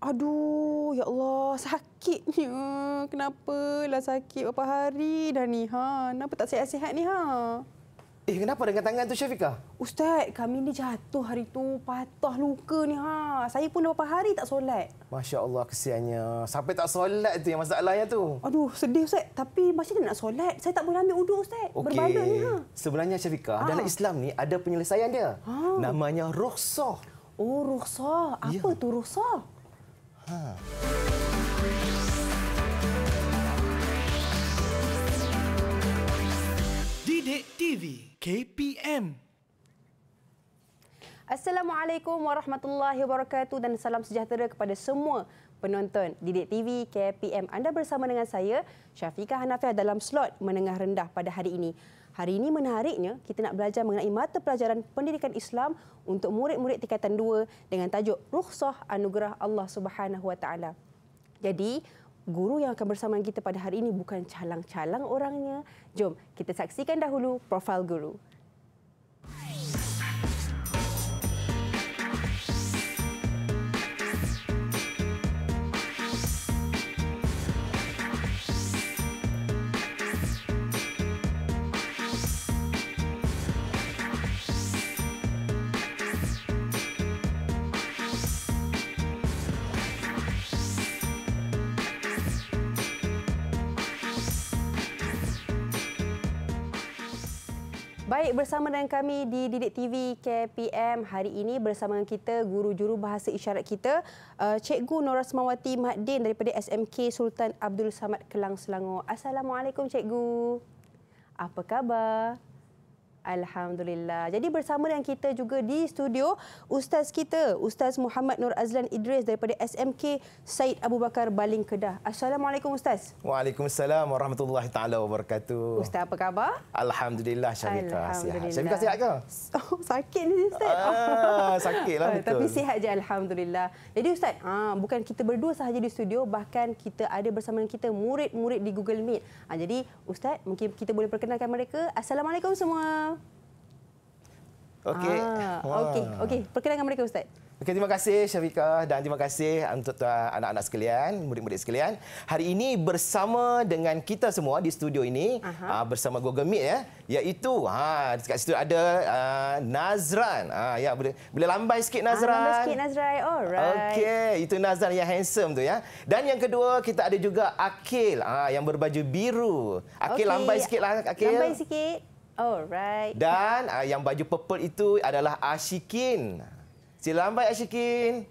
Aduh, ya Allah, sakitnya. lah sakit berapa hari dah ni? Ha, kenapa tak sihat-sihat ni? Ha? Eh, kenapa dengan tangan tu Syafika? Ustaz, kami ni jatuh hari tu, patah luka ni ha. Saya pun dah berapa hari tak solat. Masya-Allah kesiannya. Sampai tak solat tu yang masalahnya tu. Aduh, sedih Ustaz. Tapi masih nak solat. Saya tak boleh ambil wuduk Ustaz. Okay. Berbaloi ha. Sebenarnya Syafika, ha. dalam Islam ni ada penyelesaian dia. Ha. Namanya rukhsah. Oh, rukhsah. Apa ya. tu rukhsah? Ha. Didik TV KPM Assalamualaikum warahmatullahi wabarakatuh dan salam sejahtera kepada semua penonton Didik TV KPM. Anda bersama dengan saya, Syafiqah Hanafiah dalam slot Menengah Rendah pada hari ini. Hari ini menariknya kita nak belajar mengenai mata pelajaran pendidikan Islam untuk murid-murid tingkatan 2 dengan tajuk Rukhsah Anugerah Allah Subhanahu Wa Taala. Jadi guru yang akan bersama kita pada hari ini bukan calang-calang orangnya. Jom kita saksikan dahulu profil guru. Baik bersama dengan kami di Didik TV KPM hari ini bersama kita guru-juru bahasa isyarat kita uh, Cikgu Nora Semawati Mahdin daripada SMK Sultan Abdul Samad Kelang Selangor. Assalamualaikum Cikgu. Apa khabar? Alhamdulillah. Jadi bersama dengan kita juga di studio ustaz kita, Ustaz Muhammad Nur Azlan Idris daripada SMK Said Abu Bakar Baling Kedah. Assalamualaikum ustaz. Waalaikumsalam warahmatullahi taala wabarakatuh. Ustaz apa khabar? Alhamdulillah Syafiqah. Alhamdulillah. Syafiqah sihat ke? Oh, sakit ni ustaz. Ah, sakitlah betul. Tapi sihat je alhamdulillah. Jadi ustaz, ah, bukan kita berdua sahaja di studio, bahkan kita ada bersama dengan kita murid-murid di Google Meet. Ah, jadi ustaz, mungkin kita boleh perkenalkan mereka. Assalamualaikum semua. Okey. Ah, okey, okey. Perkenalkan mereka ustaz. Okey, terima kasih Syafika dan terima kasih untuk ah, anak-anak sekalian, murid-murid sekalian. Hari ini bersama dengan kita semua di studio ini, uh, bersama Google Meet ya, iaitu ha dekat situ ada uh, Nazran. Ha ya boleh boleh lambai sikit Nazran. Ah, lambai sikit Nazran. Alright. Okey, itu Nazran yang handsome tu ya. Dan yang kedua kita ada juga Akil ha, yang berbaju biru. Akil okay. lambai sikitlah Akil. Lambai sikit. Alright. Dan uh, yang baju purple itu adalah Ashikin. Silambai Ashikin.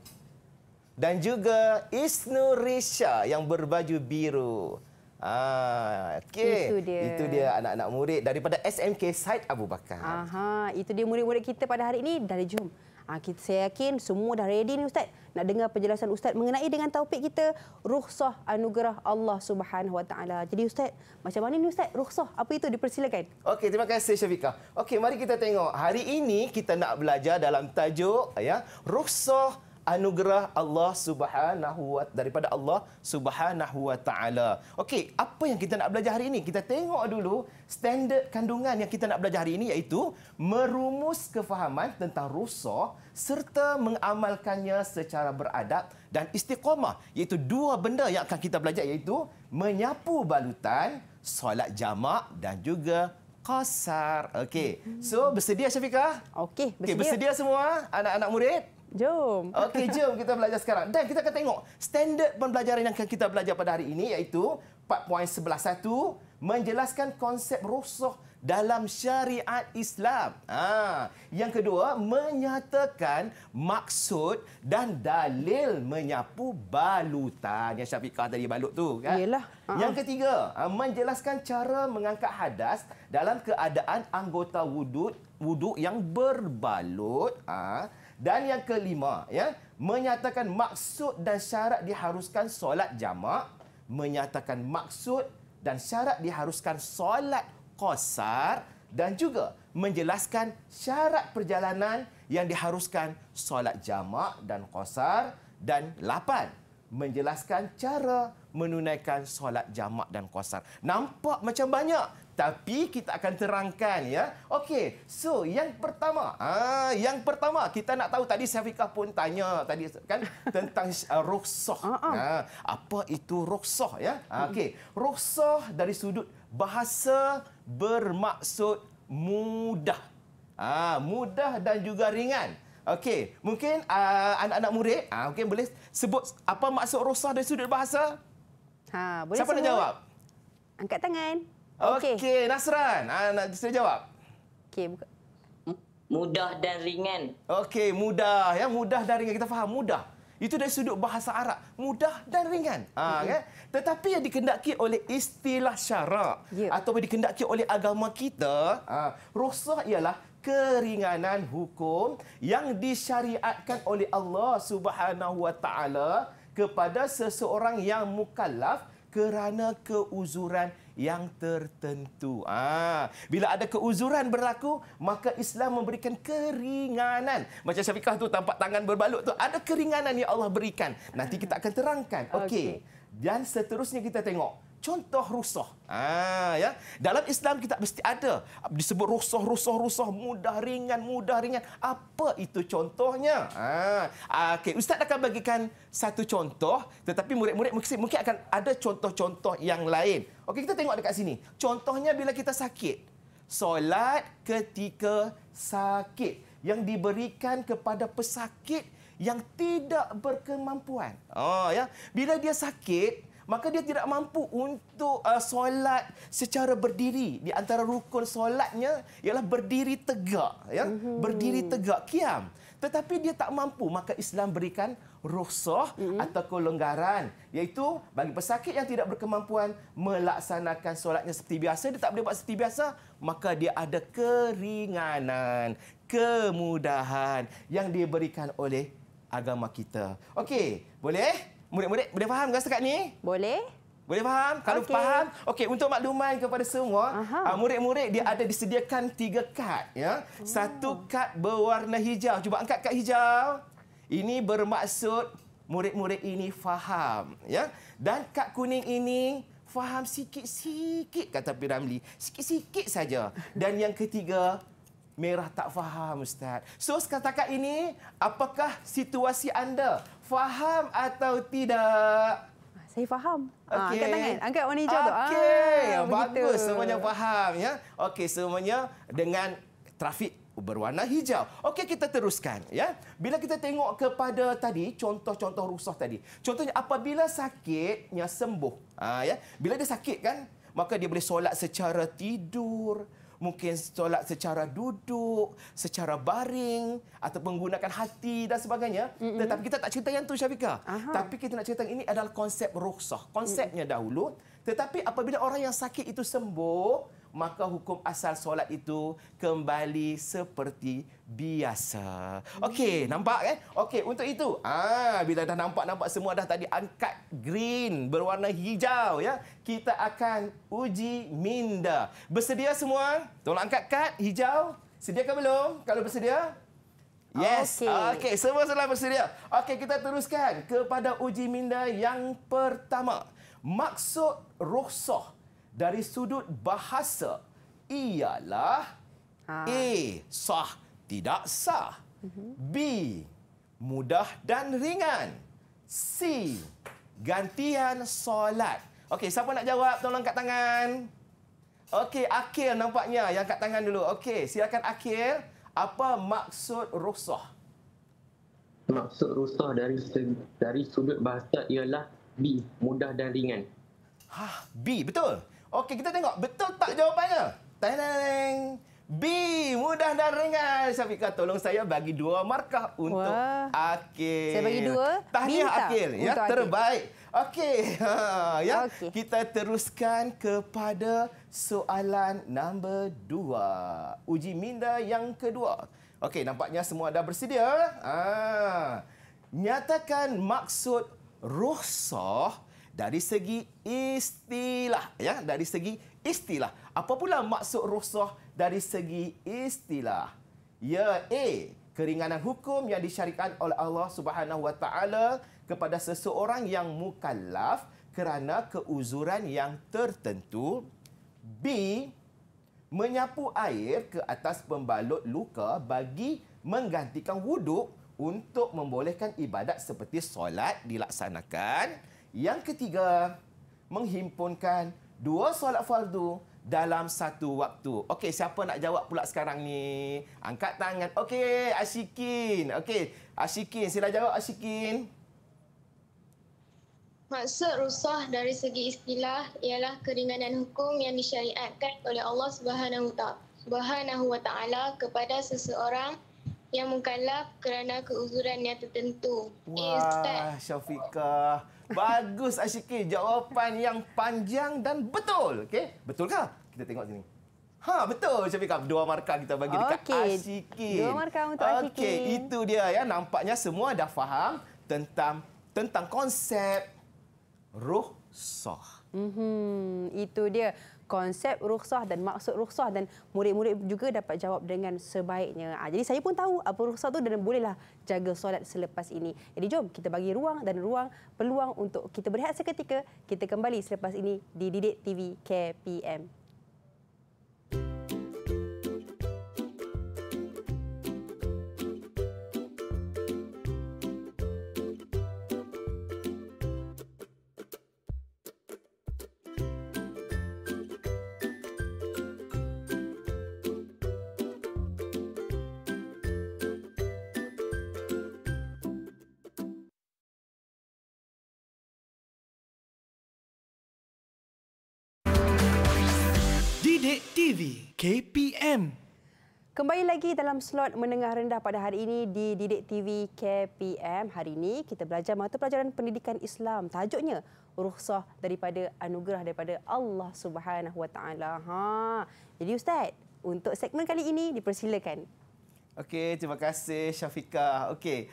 Dan juga Isnu Risha yang berbaju biru. Ah, okay. itu dia. Itu dia anak-anak murid daripada SMK Said Abu Bakar. Aha, itu dia murid-murid kita pada hari ini. Dari jom. Ah, kita saya yakin semua dah ready ni ustaz nak dengar penjelasan ustaz mengenai dengan topik kita rukhsah anugerah Allah Subhanahu Wa Jadi ustaz, macam mana ni ustaz? Rukhsah apa itu dipersilakan? Okey, terima kasih Syafiqah. Okey, mari kita tengok. Hari ini kita nak belajar dalam tajuk ya, rukhsah anugerah Allah Subhanahu wa daripada Allah Subhanahu wa taala. Okey, apa yang kita nak belajar hari ini? Kita tengok dulu standard kandungan yang kita nak belajar hari ini iaitu merumus kefahaman tentang rusuh serta mengamalkannya secara beradab dan istiqamah iaitu dua benda yang akan kita belajar iaitu menyapu balutan, solat jamak dan juga kasar. Okey. So bersedia Syafiqah? Okey, bersedia. Okay, bersedia semua anak-anak murid? Jom. Okey, jom kita belajar sekarang. Dan kita akan tengok standard pembelajaran yang kita belajar pada hari ini iaitu 4.11.1 menjelaskan konsep rusuh dalam syariat Islam. Ha. Yang kedua, menyatakan maksud dan dalil menyapu balutan. Yang Syafiq kata tadi balut tu. Kan? Yelah. Yang ketiga, ha, menjelaskan cara mengangkat hadas dalam keadaan anggota wuduk wuduk yang berbalut. Ha. Dan yang kelima, ya, menyatakan maksud dan syarat diharuskan solat jamak, menyatakan maksud dan syarat diharuskan solat qasar dan juga menjelaskan syarat perjalanan yang diharuskan solat jamak dan qasar dan lapan menjelaskan cara menunaikan solat jamak dan qasar. Nampak macam banyak tapi kita akan terangkan ya. Okey, so yang pertama, ah yang pertama kita nak tahu tadi Safika pun tanya tadi kan tentang uh, rukhsah. Ha, uh-huh. apa itu rukhsah ya? Okey, rukhsah dari sudut bahasa bermaksud mudah. Ah, mudah dan juga ringan. Okey, mungkin uh, anak-anak murid, ah okey boleh sebut apa maksud rukhsah dari sudut bahasa? Ha, boleh Siapa sebut. Siapa nak jawab? Angkat tangan. Okey, okay, Nasran, ah, nak saya jawab. Okey, buka. Mudah dan ringan. Okey, mudah. Yang mudah dan ringan kita faham mudah. Itu dari sudut bahasa Arab, mudah dan ringan. Ha, mm -hmm. kan? Tetapi yang dikendaki oleh istilah syarak yeah. atau yang dikendaki oleh agama kita, ha, rosak ialah keringanan hukum yang disyariatkan oleh Allah Subhanahu Wa Taala kepada seseorang yang mukallaf kerana keuzuran yang tertentu. Ah, bila ada keuzuran berlaku, maka Islam memberikan keringanan. Macam Syafiqah tu tampak tangan berbalut tu ada keringanan yang Allah berikan. Nanti kita akan terangkan. Okey. Okay. Dan seterusnya kita tengok contoh rusuh. Ah ya. Dalam Islam kita mesti ada disebut rusuh rusuh rusuh mudah ringan mudah ringan. Apa itu contohnya? Ah okey ustaz akan bagikan satu contoh tetapi murid-murid mungkin akan ada contoh-contoh yang lain. Okey kita tengok dekat sini. Contohnya bila kita sakit. Solat ketika sakit yang diberikan kepada pesakit yang tidak berkemampuan. Oh ya, bila dia sakit maka dia tidak mampu untuk uh, solat secara berdiri di antara rukun solatnya ialah berdiri tegak ya mm-hmm. berdiri tegak kiam. tetapi dia tak mampu maka Islam berikan rukhsah mm-hmm. atau kelonggaran iaitu bagi pesakit yang tidak berkemampuan melaksanakan solatnya seperti biasa dia tak boleh buat seperti biasa maka dia ada keringanan kemudahan yang diberikan oleh agama kita okey boleh Murid-murid boleh faham ke setakat ni? Boleh. Boleh faham? Kalau okay. faham, okey untuk makluman kepada semua, ah, murid-murid dia ada disediakan tiga kad ya. Oh. Satu kad berwarna hijau. Cuba angkat kad hijau. Ini bermaksud murid-murid ini faham ya. Dan kad kuning ini faham sikit-sikit kata Piramli. Sikit-sikit saja. Dan yang ketiga merah tak faham ustaz. So sekatakan ini apakah situasi anda? faham atau tidak? Ah, saya faham. Ah, okay. Ha, angkat tangan. Angkat warna hijau okay. tu. Ah, Okey. Ah, Bagus. Semuanya faham. ya. Okay, semuanya dengan trafik berwarna hijau. Okey, kita teruskan. ya. Bila kita tengok kepada tadi, contoh-contoh rusak tadi. Contohnya, apabila sakitnya sembuh. Ha, ya. Bila dia sakit kan, maka dia boleh solat secara tidur mungkin solat secara duduk, secara baring atau menggunakan hati dan sebagainya. Mm-hmm. Tetapi kita tak cerita yang tu Syafika. Tapi kita nak cerita ini adalah konsep rukhsah. Konsepnya mm-hmm. dahulu, tetapi apabila orang yang sakit itu sembuh, maka hukum asal solat itu kembali seperti biasa. Okey, nampak kan? Okey, untuk itu. Ah, bila dah nampak nampak semua dah tadi angkat green berwarna hijau ya. Kita akan uji minda. Bersedia semua? Tolong angkat kad hijau. Sedia ke belum? Kalau bersedia, Yes. Okey, okay. semua sudah bersedia. Okey, kita teruskan kepada uji minda yang pertama. Maksud rukhsah dari sudut bahasa ialah ah. A. Sah tidak sah. B. Mudah dan ringan. C. Gantian solat. Okey, siapa nak jawab? Tolong angkat tangan. Okey, Akil nampaknya yang angkat tangan dulu. Okey, silakan Akil. Apa maksud rusuh? Maksud rusuh dari dari sudut bahasa ialah B. Mudah dan ringan. Hah, B. Betul? Okey, kita tengok. Betul tak jawapannya? Tadang! -tadang. B mudah dan ringan. Safika tolong saya bagi dua markah untuk Wah. Akil. Saya bagi dua. Tahniah Minta Akil ya terbaik. Okey. Ha ya. Okay. Kita teruskan kepada soalan nombor dua. Uji minda yang kedua. Okey, nampaknya semua dah bersedia. Ha. Nyatakan maksud rukhsah dari segi istilah ya, dari segi istilah. Apa pula maksud rukhsah dari segi istilah. Ya A, keringanan hukum yang disyarikan oleh Allah Subhanahu Wa Taala kepada seseorang yang mukallaf kerana keuzuran yang tertentu. B, menyapu air ke atas pembalut luka bagi menggantikan wuduk untuk membolehkan ibadat seperti solat dilaksanakan. Yang ketiga, menghimpunkan dua solat fardu dalam satu waktu. Okey, siapa nak jawab pula sekarang ni? Angkat tangan. Okey, asyikin. Okey, asyikin. Sila jawab, asyikin. Maksud rusah dari segi istilah ialah keringanan hukum yang disyariatkan oleh Allah Subhanahu Wa Taala kepada seseorang yang mengkalap kerana keuzuran yang tertentu. Eh, Wah, Syafiqah. Bagus, asyikin. Jawapan yang panjang dan betul. Okey, betulkah? kita tengok sini. Ha betul Syafiqah dua markah kita bagi okay. dekat Asyikin. Dua markah untuk okay. Asyikin. Okey, itu dia ya. Nampaknya semua dah faham tentang tentang konsep ruhsah. Mhm, itu dia konsep rukhsah dan maksud rukhsah dan murid-murid juga dapat jawab dengan sebaiknya. Ha, jadi saya pun tahu apa rukhsah tu dan bolehlah jaga solat selepas ini. Jadi jom kita bagi ruang dan ruang peluang untuk kita berehat seketika. Kita kembali selepas ini di Didik TV KPM. KPM. Kembali lagi dalam slot menengah rendah pada hari ini di Didik TV KPM. Hari ini kita belajar mata pelajaran pendidikan Islam. Tajuknya rukhsah daripada anugerah daripada Allah Subhanahu Wa Ha. Jadi ustaz, untuk segmen kali ini dipersilakan. Okey, terima kasih Syafiqah Okey.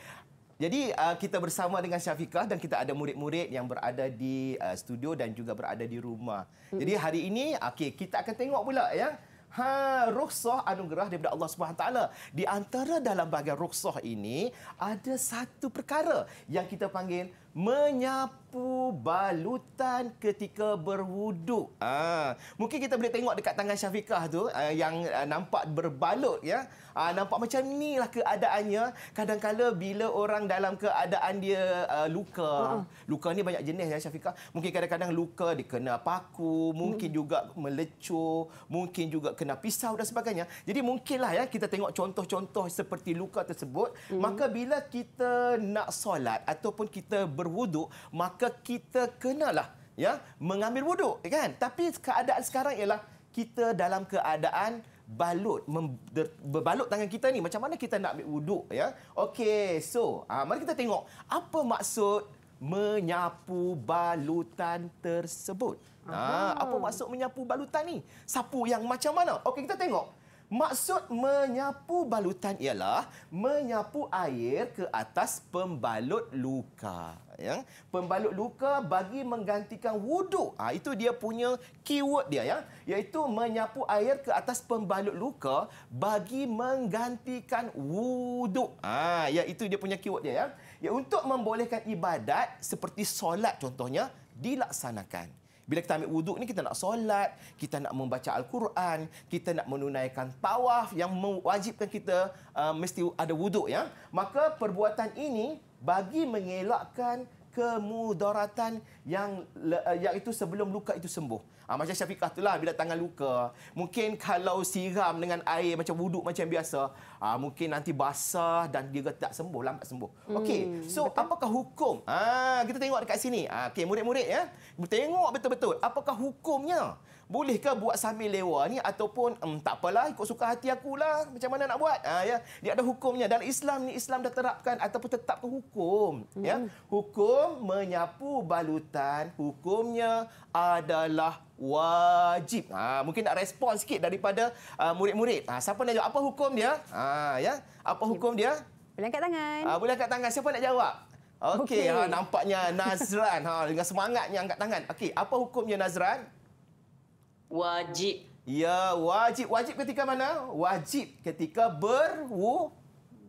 Jadi uh, kita bersama dengan Syafiqah dan kita ada murid-murid yang berada di uh, studio dan juga berada di rumah. Jadi hari ini okey kita akan tengok pula ya ha rukhsah anugerah daripada Allah Subhanahu taala. Di antara dalam bahagian rukhsah ini ada satu perkara yang kita panggil menyapu balutan ketika berwuduk. Ah, mungkin kita boleh tengok dekat tangan Syafiqah tu ah, yang ah, nampak berbalut ya. Ah, nampak macam inilah keadaannya. kadang kadang bila orang dalam keadaan dia uh, luka. Luka ni banyak jenis ya Syafiqah. Mungkin kadang-kadang luka dia kena paku, mungkin hmm. juga melecur, mungkin juga kena pisau dan sebagainya. Jadi mungkinlah ya kita tengok contoh-contoh seperti luka tersebut. Hmm. Maka bila kita nak solat ataupun kita ber berwuduk maka kita kenalah ya mengambil wuduk ya kan tapi keadaan sekarang ialah kita dalam keadaan balut mem, berbalut tangan kita ni macam mana kita nak ambil wuduk ya okey so ha, mari kita tengok apa maksud menyapu balutan tersebut ha, apa maksud menyapu balutan ni sapu yang macam mana okey kita tengok Maksud menyapu balutan ialah menyapu air ke atas pembalut luka. Ya? Pembalut luka bagi menggantikan wudhu. Ha, itu dia punya keyword dia. Ya? Iaitu menyapu air ke atas pembalut luka bagi menggantikan wudhu. Ha, ya, itu dia punya keyword dia. Ya? ya? Untuk membolehkan ibadat seperti solat contohnya dilaksanakan. Bila kita ambil wuduk ni kita nak solat, kita nak membaca al-Quran, kita nak menunaikan tawaf yang mewajibkan kita uh, mesti ada wuduk ya. Maka perbuatan ini bagi mengelakkan kemudaratan yang uh, yang itu sebelum luka itu sembuh. Ah, macam Syafiqah tu lah bila tangan luka. Mungkin kalau siram dengan air macam wuduk macam biasa, ah, mungkin nanti basah dan dia tak sembuh, lambat sembuh. Hmm, Okey, so betul. apakah hukum? Ah, kita tengok dekat sini. Ah, Okey, murid-murid ya. Tengok betul-betul apakah hukumnya bolehkah buat sambil lewa ni ataupun um, tak apalah ikut suka hati aku lah macam mana nak buat ha, ya dia ada hukumnya dalam Islam ni Islam dah terapkan ataupun tetapkan hukum ya. hmm. ya hukum menyapu balutan hukumnya adalah wajib. Ha, mungkin nak respon sikit daripada uh, murid-murid. Ha, siapa nak jawab? Apa hukum dia? Ha, ya? Apa hukum dia? Boleh angkat tangan. Ha, boleh angkat tangan. Siapa nak jawab? Okey, okay. Ha, nampaknya Nazran ha, dengan semangatnya angkat tangan. Okey, apa hukumnya Nazran? Wajib. Ya, wajib. Wajib ketika mana? Wajib ketika berwu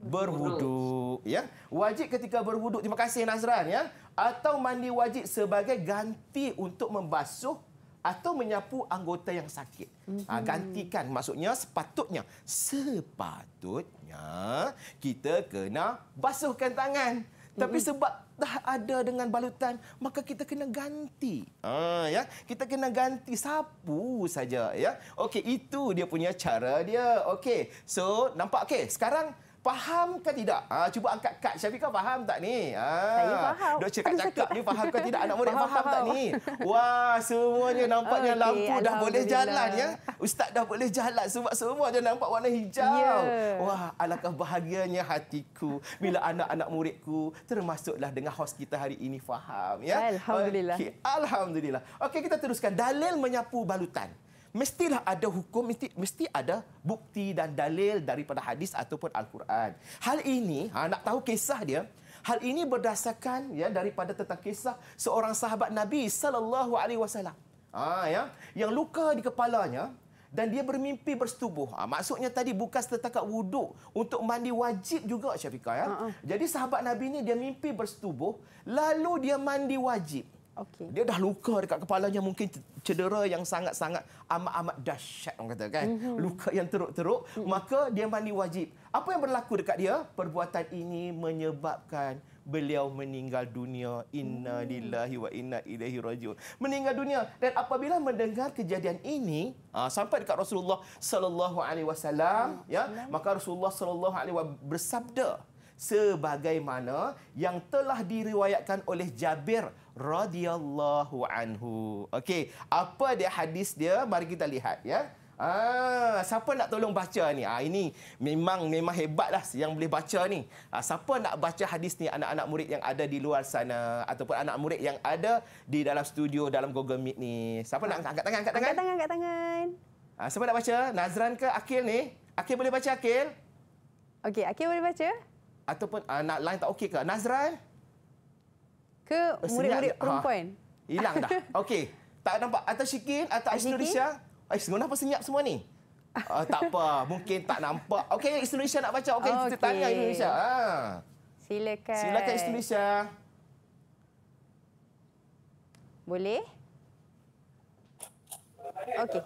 berwuduk. Ya. Wajib ketika berwuduk. Terima kasih Nazran ya. Atau mandi wajib sebagai ganti untuk membasuh atau menyapu anggota yang sakit. Ha, mhm. gantikan maksudnya sepatutnya. Sepatutnya kita kena basuhkan tangan. Tapi mhm. sebab dah ada dengan balutan maka kita kena ganti ah ya kita kena ganti sapu saja ya okey itu dia punya cara dia okey so nampak okey sekarang Faham ke tidak? Ha, cuba angkat kad. Syafiqah faham tak ni? Ha, saya faham. Dia cakap-cakap ni faham ke tidak anak murid? Faham, faham, faham tak ni? Wah, semuanya nampaknya okay, lampu dah boleh jalan. ya. Ustaz dah boleh jalan sebab semua dia nampak warna hijau. Yeah. Wah, alangkah bahagianya hatiku bila anak-anak muridku termasuklah dengan host kita hari ini faham. ya. Alhamdulillah. Okay, Alhamdulillah. Okey, kita teruskan. Dalil menyapu balutan mestilah ada hukum mesti mesti ada bukti dan dalil daripada hadis ataupun al-Quran. Hal ini ha nak tahu kisah dia hal ini berdasarkan ya daripada tentang kisah seorang sahabat Nabi sallallahu alaihi wasallam. Ha ya yang luka di kepalanya dan dia bermimpi bersetubuh. Ha, maksudnya tadi bukan setakat wuduk untuk mandi wajib juga Syafiqah ya. Uh-uh. Jadi sahabat Nabi ini dia mimpi bersetubuh lalu dia mandi wajib. Okay. Dia dah luka dekat kepalanya mungkin cedera yang sangat-sangat amat-amat dahsyat orang kata kan. Mm-hmm. Luka yang teruk-teruk, mm-hmm. maka dia mandi wajib. Apa yang berlaku dekat dia? Perbuatan ini menyebabkan beliau meninggal dunia inna lillahi wa inna ilaihi rajiun meninggal dunia dan apabila mendengar kejadian ini ha, sampai dekat Rasulullah sallallahu alaihi wasallam hmm. ya maka Rasulullah sallallahu alaihi wasallam bersabda sebagaimana yang telah diriwayatkan oleh Jabir radhiyallahu anhu. Okey, apa dia hadis dia? Mari kita lihat ya. Ah, siapa nak tolong baca ni? Ah, ini memang memang hebatlah yang boleh baca ni. Ah, siapa nak baca hadis ni anak-anak murid yang ada di luar sana ataupun anak murid yang ada di dalam studio dalam Google Meet ni? Siapa ah. nak angkat tangan? Angkat tangan. Angkat tangan, angkat tangan. Ah, siapa nak baca? Nazran ke Akil ni? Akil boleh baca Akil? Okey, Akil boleh baca. Ataupun anak ah, uh, lain tak okey ke? Nazran? ke eh, murid-murid ah, perempuan? Hilang dah. Okey. Tak nampak atas Syikin atau Aisnurisha? Eh, Ais, kenapa senyap semua ni? Uh, tak apa, mungkin tak nampak. Okey, Indonesia nak baca. Okey, okay. kita tanya Indonesia. Ha. Silakan. Silakan Indonesia. Boleh? Okey.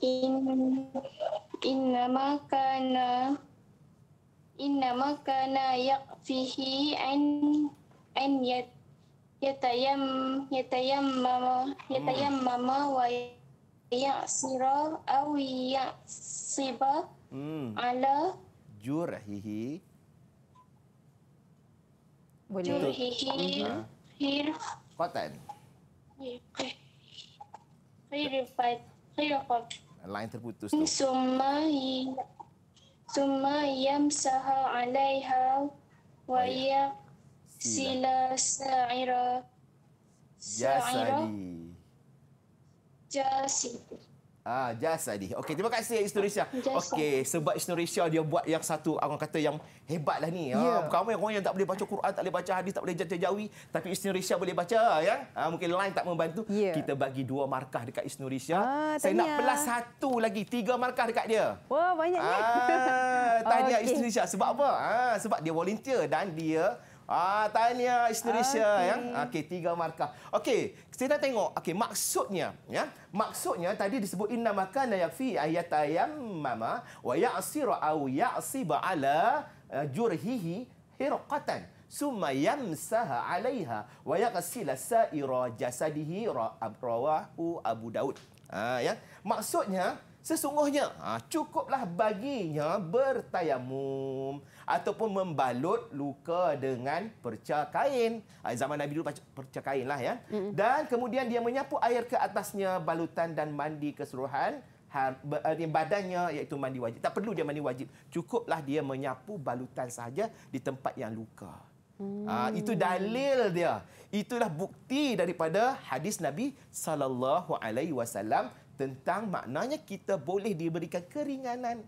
In inna makana inna makana yaqfihi an an yat yatayam yatayam mama yatayam hmm. mama wa ya sira aw ya siba hmm. ala jurahihi boleh jurahihi hir qatan hir fat line terputus tu summa summa yamsaha alaiha wa oh, ya oh, Sila Saira. Ya Sadi. Jasi. Ah, Jasadi. Okey, terima kasih Isnur Isya. Okey, sebab Isnur Isya dia buat yang satu orang kata yang hebatlah ni. Ha, yeah. Ya. bukan orang yang tak boleh baca Quran, tak boleh baca hadis, tak boleh jaga jawi, tapi Isnur Isya boleh baca ya. Ha, mungkin lain tak membantu. Yeah. Kita bagi dua markah dekat Isnur Isya. Ah, Saya nak plus satu lagi, tiga markah dekat dia. Wah, banyaknya. Ah, tahniah okay. Isnur Sebab apa? ha, sebab dia volunteer dan dia Ah, tanya isteri ah, saya okay. ya. Ah, okey, tiga markah. Okey, kita tengok. Okey, maksudnya ya. Maksudnya tadi disebut inna makana yafi ayat ayam mama wa ya'siru aw ya'siba ala eh, jurhihi hirqatan summa yamsaha 'alayha wa yaghsila sa'ira jasadihi rawahu Abu Daud. Ah ya. Maksudnya sesungguhnya ha, cukuplah baginya bertayamum ataupun membalut luka dengan perca kain. Ah, zaman Nabi dulu perca kain lah ya. Dan kemudian dia menyapu air ke atasnya balutan dan mandi keseluruhan eh, badannya iaitu mandi wajib. Tak perlu dia mandi wajib. Cukuplah dia menyapu balutan saja di tempat yang luka. Hmm. Ha, itu dalil dia. Itulah bukti daripada hadis Nabi sallallahu alaihi wasallam tentang maknanya kita boleh diberikan keringanan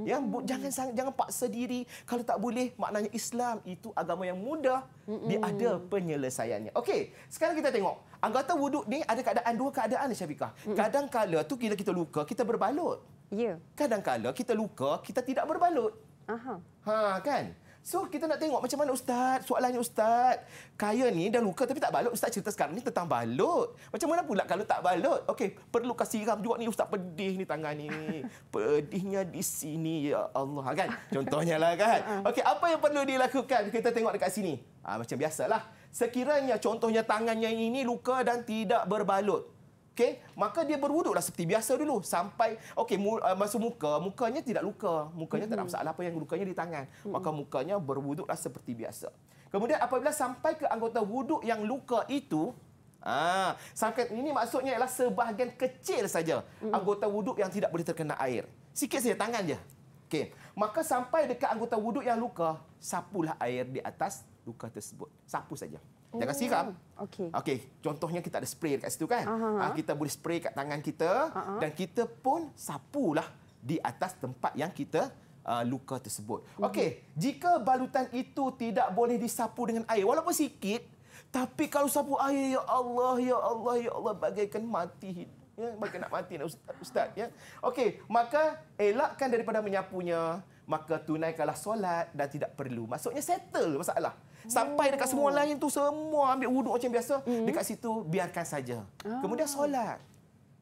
Ya, bu, jangan hmm. sangat jangan paksa diri kalau tak boleh maknanya Islam itu agama yang mudah mm dia ada penyelesaiannya. Okey, sekarang kita tengok. Anggota wuduk ni ada keadaan dua keadaan ni Syafiqah. Hmm. Kadang kala tu bila kita luka kita berbalut. Ya. Yeah. Kadang kala kita luka kita tidak berbalut. Aha. Ha kan? So kita nak tengok macam mana ustaz, soalannya ustaz. Kaya ni dah luka tapi tak balut. Ustaz cerita sekarang ni tentang balut. Macam mana pula kalau tak balut? Okey, perlu kasih siram juga ni ustaz pedih ni tangan ni. Pedihnya di sini ya Allah ha, kan. Contohnya lah kan. Ha. Okey, apa yang perlu dilakukan? Kita tengok dekat sini. Ha, macam biasalah. Sekiranya contohnya tangannya ini luka dan tidak berbalut. Okey, maka dia berwuduklah seperti biasa dulu sampai okey mu, uh, eh, masuk muka, mukanya tidak luka. Mukanya mm-hmm. tak ada masalah apa yang lukanya di tangan. Mm-hmm. Maka mukanya berwuduklah seperti biasa. Kemudian apabila sampai ke anggota wuduk yang luka itu, ah, sampai ini maksudnya ialah sebahagian kecil saja mm-hmm. anggota wuduk yang tidak boleh terkena air. Sikit saja tangan je. Okey, maka sampai dekat anggota wuduk yang luka, sapulah air di atas luka tersebut. Sapu saja. Jangan siram. Oh. Okey. Okey, contohnya kita ada spray dekat situ kan? Ha, kita boleh spray kat tangan kita uh dan kita pun sapulah di atas tempat yang kita uh, luka tersebut. Uh-huh. jika balutan itu tidak boleh disapu dengan air walaupun sikit, tapi kalau sapu air ya Allah ya Allah ya Allah bagaikan mati ya bagaikan nak mati nak ustaz, ustaz ya. Okey, maka elakkan daripada menyapunya maka tunaikanlah solat dan tidak perlu. Maksudnya settle masalah. Sampai dekat semua oh. lain tu semua ambil wuduk macam biasa, hmm. dekat situ biarkan saja. Ah. Kemudian solat.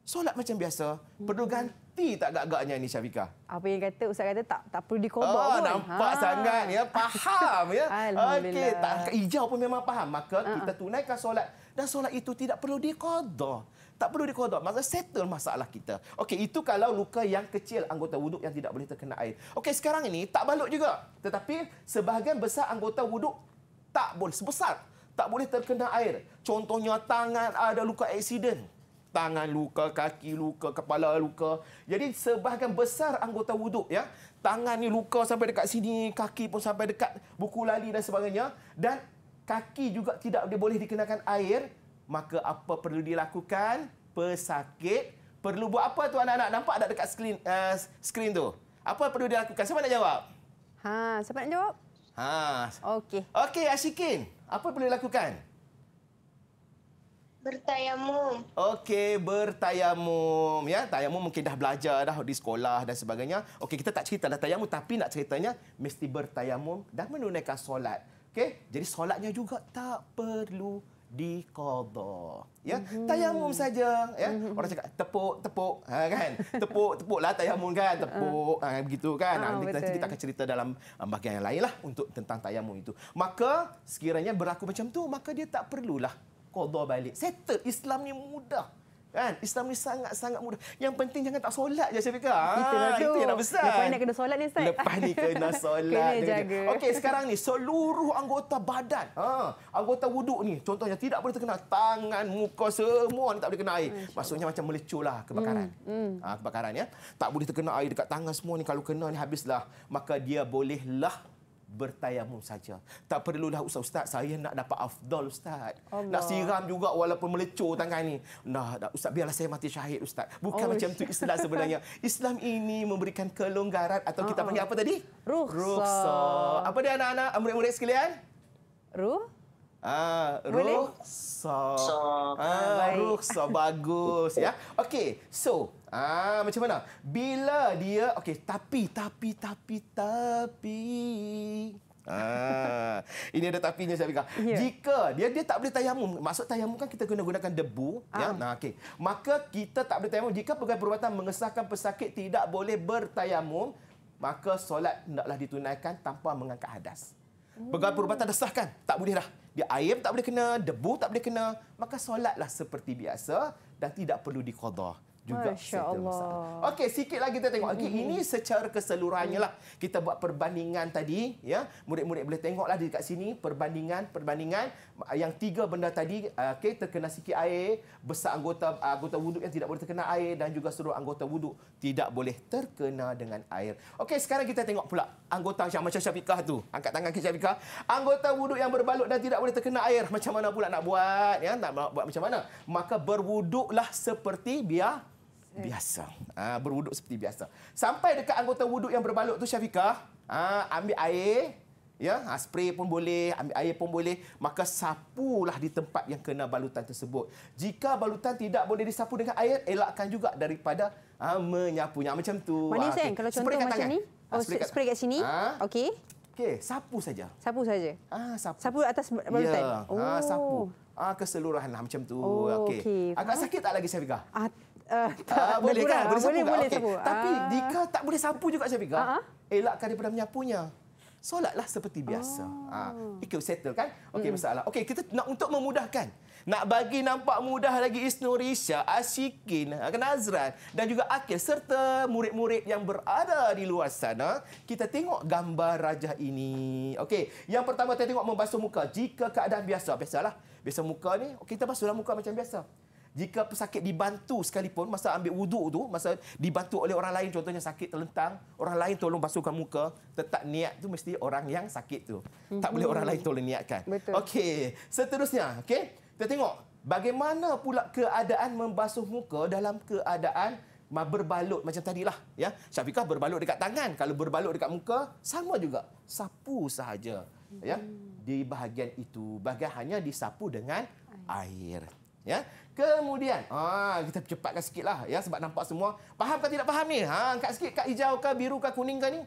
Solat macam biasa, perlu hmm. ganti tak gagaknya ini Syafika? Apa yang kata ustaz kata tak tak perlu ah, dikobok oh, pun. nampak ha. sangat ya, faham ya. Okey, tak hijau pun memang faham. Maka uh -uh. kita ah, tunaikan solat dan solat itu tidak perlu diqadha. Tak perlu dikodok. Maksudnya settle masalah kita. Okey, itu kalau luka yang kecil anggota wuduk yang tidak boleh terkena air. Okey, sekarang ini tak balut juga. Tetapi sebahagian besar anggota wuduk tak boleh. Sebesar. Tak boleh terkena air. Contohnya tangan ada luka aksiden. Tangan luka, kaki luka, kepala luka. Jadi sebahagian besar anggota wuduk ya. Tangan ni luka sampai dekat sini. Kaki pun sampai dekat buku lali dan sebagainya. Dan kaki juga tidak boleh dikenakan air maka apa perlu dilakukan? Pesakit perlu buat apa tu anak-anak? Nampak tak dekat skrin uh, eh, skrin tu? Apa perlu dilakukan? Siapa nak jawab? Ha, siapa nak jawab? Ha. Okey. Okey, asyikin. Apa perlu dilakukan? Bertayamum. Okey, bertayamum. Ya, tayamum mungkin dah belajar dah di sekolah dan sebagainya. Okey, kita tak cerita dah tayamum tapi nak ceritanya mesti bertayamum dan menunaikan solat. Okey, jadi solatnya juga tak perlu di diqada. Ya, mm-hmm. tayamum saja ya. Mm-hmm. Orang cakap tepuk-tepuk ha, kan. Tepuk-tepuklah tayamum kan, ah. tepuk ha, begitu kan. Oh, nanti, nanti kita akan cerita dalam ah, bahagian yang lainlah untuk tentang tayamum itu. Maka sekiranya berlaku macam tu, maka dia tak perlulah qada balik. Settle Islam ni mudah. Kan? Islam ni sangat-sangat mudah. Yang penting jangan tak solat je Syafiqah. Ha, itu yang nak besar. Lepas ni nak kena solat ni Ustaz. Lepas ni kena solat. kena jaga. Okey sekarang ni seluruh anggota badan. Ha, anggota wuduk ni contohnya tidak boleh terkena tangan, muka semua ni tak boleh kena air. Maksudnya macam melecurlah kebakaran. Hmm, hmm. Ha, kebakaran ya. Tak boleh terkena air dekat tangan semua ni kalau kena ni habislah. Maka dia bolehlah bertayamum saja. Tak perlulah ustaz, ustaz saya nak dapat afdal ustaz. Allah. Nak siram juga walaupun melecur tangan ini Nah, dah, ustaz biarlah saya mati syahid ustaz. Bukan oh, macam tu Islam sebenarnya. Islam ini memberikan kelonggaran atau kita uh panggil apa tadi? Rukhsah. Apa dia anak-anak? Murid-murid sekalian? Ruh Ah, rukhsah. So, ah, rukhsah bagus ya. Okey, so Ah, macam mana? Bila dia okey, tapi tapi tapi tapi. Ah, ini ada tapinya saya fikir. Yeah. Jika dia dia tak boleh tayamum, maksud tayamum kan kita kena gunakan debu, ya? ah. ya. Nah, okey. Maka kita tak boleh tayamum jika pegawai perubatan mengesahkan pesakit tidak boleh bertayamum, maka solat hendaklah ditunaikan tanpa mengangkat hadas. Pegawai perubatan dah sahkan, tak boleh dah. Dia ayam tak boleh kena, debu tak boleh kena, maka solatlah seperti biasa dan tidak perlu dikodoh juga Masya Allah. Okey, sikit lagi kita tengok. Okey, ini secara keseluruhannya mm. lah. Kita buat perbandingan tadi. ya Murid-murid boleh tengoklah di dekat sini. Perbandingan, perbandingan. Yang tiga benda tadi, ah, okey, terkena sikit air. Besar anggota ah, anggota wuduk yang tidak boleh terkena air. Dan juga seluruh anggota wuduk tidak boleh terkena dengan air. Okey, sekarang kita tengok pula anggota macam macam Syafiqah tu. Angkat tangan ke Syafiqah. Anggota wuduk yang berbalut dan tidak boleh terkena air. Macam mana pula nak buat? Ya? tak buat macam mana? Maka berwuduklah seperti biasa. Eh. biasa. Ha, berwuduk seperti biasa. Sampai dekat anggota wuduk yang berbalut tu Syafiqah, ha, ambil air, ya, ha, spray pun boleh, ambil air pun boleh, maka sapulah di tempat yang kena balutan tersebut. Jika balutan tidak boleh disapu dengan air, elakkan juga daripada ha, menyapunya macam tu. Mana ha, sen, kalau contoh macam ni? Oh, spray, kat, spray kat sini. Ha? Okey. Okey, sapu saja. Sapu saja. Ah, sapu. Sapu atas ya. balutan. Ya. Oh. Ha, sapu. Ah, keseluruhan lah macam tu. Oh, Okey. Okay. Agak sakit tak lagi Syafiqah? Ah, Eh, ah, tak, boleh kan? Boleh, boleh, boleh okay. Tapi uh. Ah. jika tak boleh sapu juga saya fikir. uh -huh. Ah, elakkan daripada menyapunya. Solatlah seperti biasa. Oh. Ha, ikut settle kan? Okey mm. masalah. Okey kita nak untuk memudahkan. Nak bagi nampak mudah lagi Isnurisha, Asyikin, Kenazran dan juga Akil serta murid-murid yang berada di luar sana. Kita tengok gambar raja ini. Okey, yang pertama kita tengok membasuh muka. Jika keadaan biasa, biasalah. Biasa muka ni, kita basuhlah muka macam biasa jika pesakit dibantu sekalipun masa ambil wuduk tu masa dibantu oleh orang lain contohnya sakit terlentang orang lain tolong basuhkan muka tetap niat tu mesti orang yang sakit tu mm-hmm. tak boleh orang lain tolong niatkan okey seterusnya okey kita tengok bagaimana pula keadaan membasuh muka dalam keadaan berbalut macam tadilah ya Syafiqah berbalut dekat tangan kalau berbalut dekat muka sama juga sapu sahaja ya di bahagian itu bahagian disapu dengan air ya kemudian ha kita cepatkan sikitlah ya sebab nampak semua faham ke tidak faham ni ha angkat sikit kad hijau ke biru ke kuning ke ni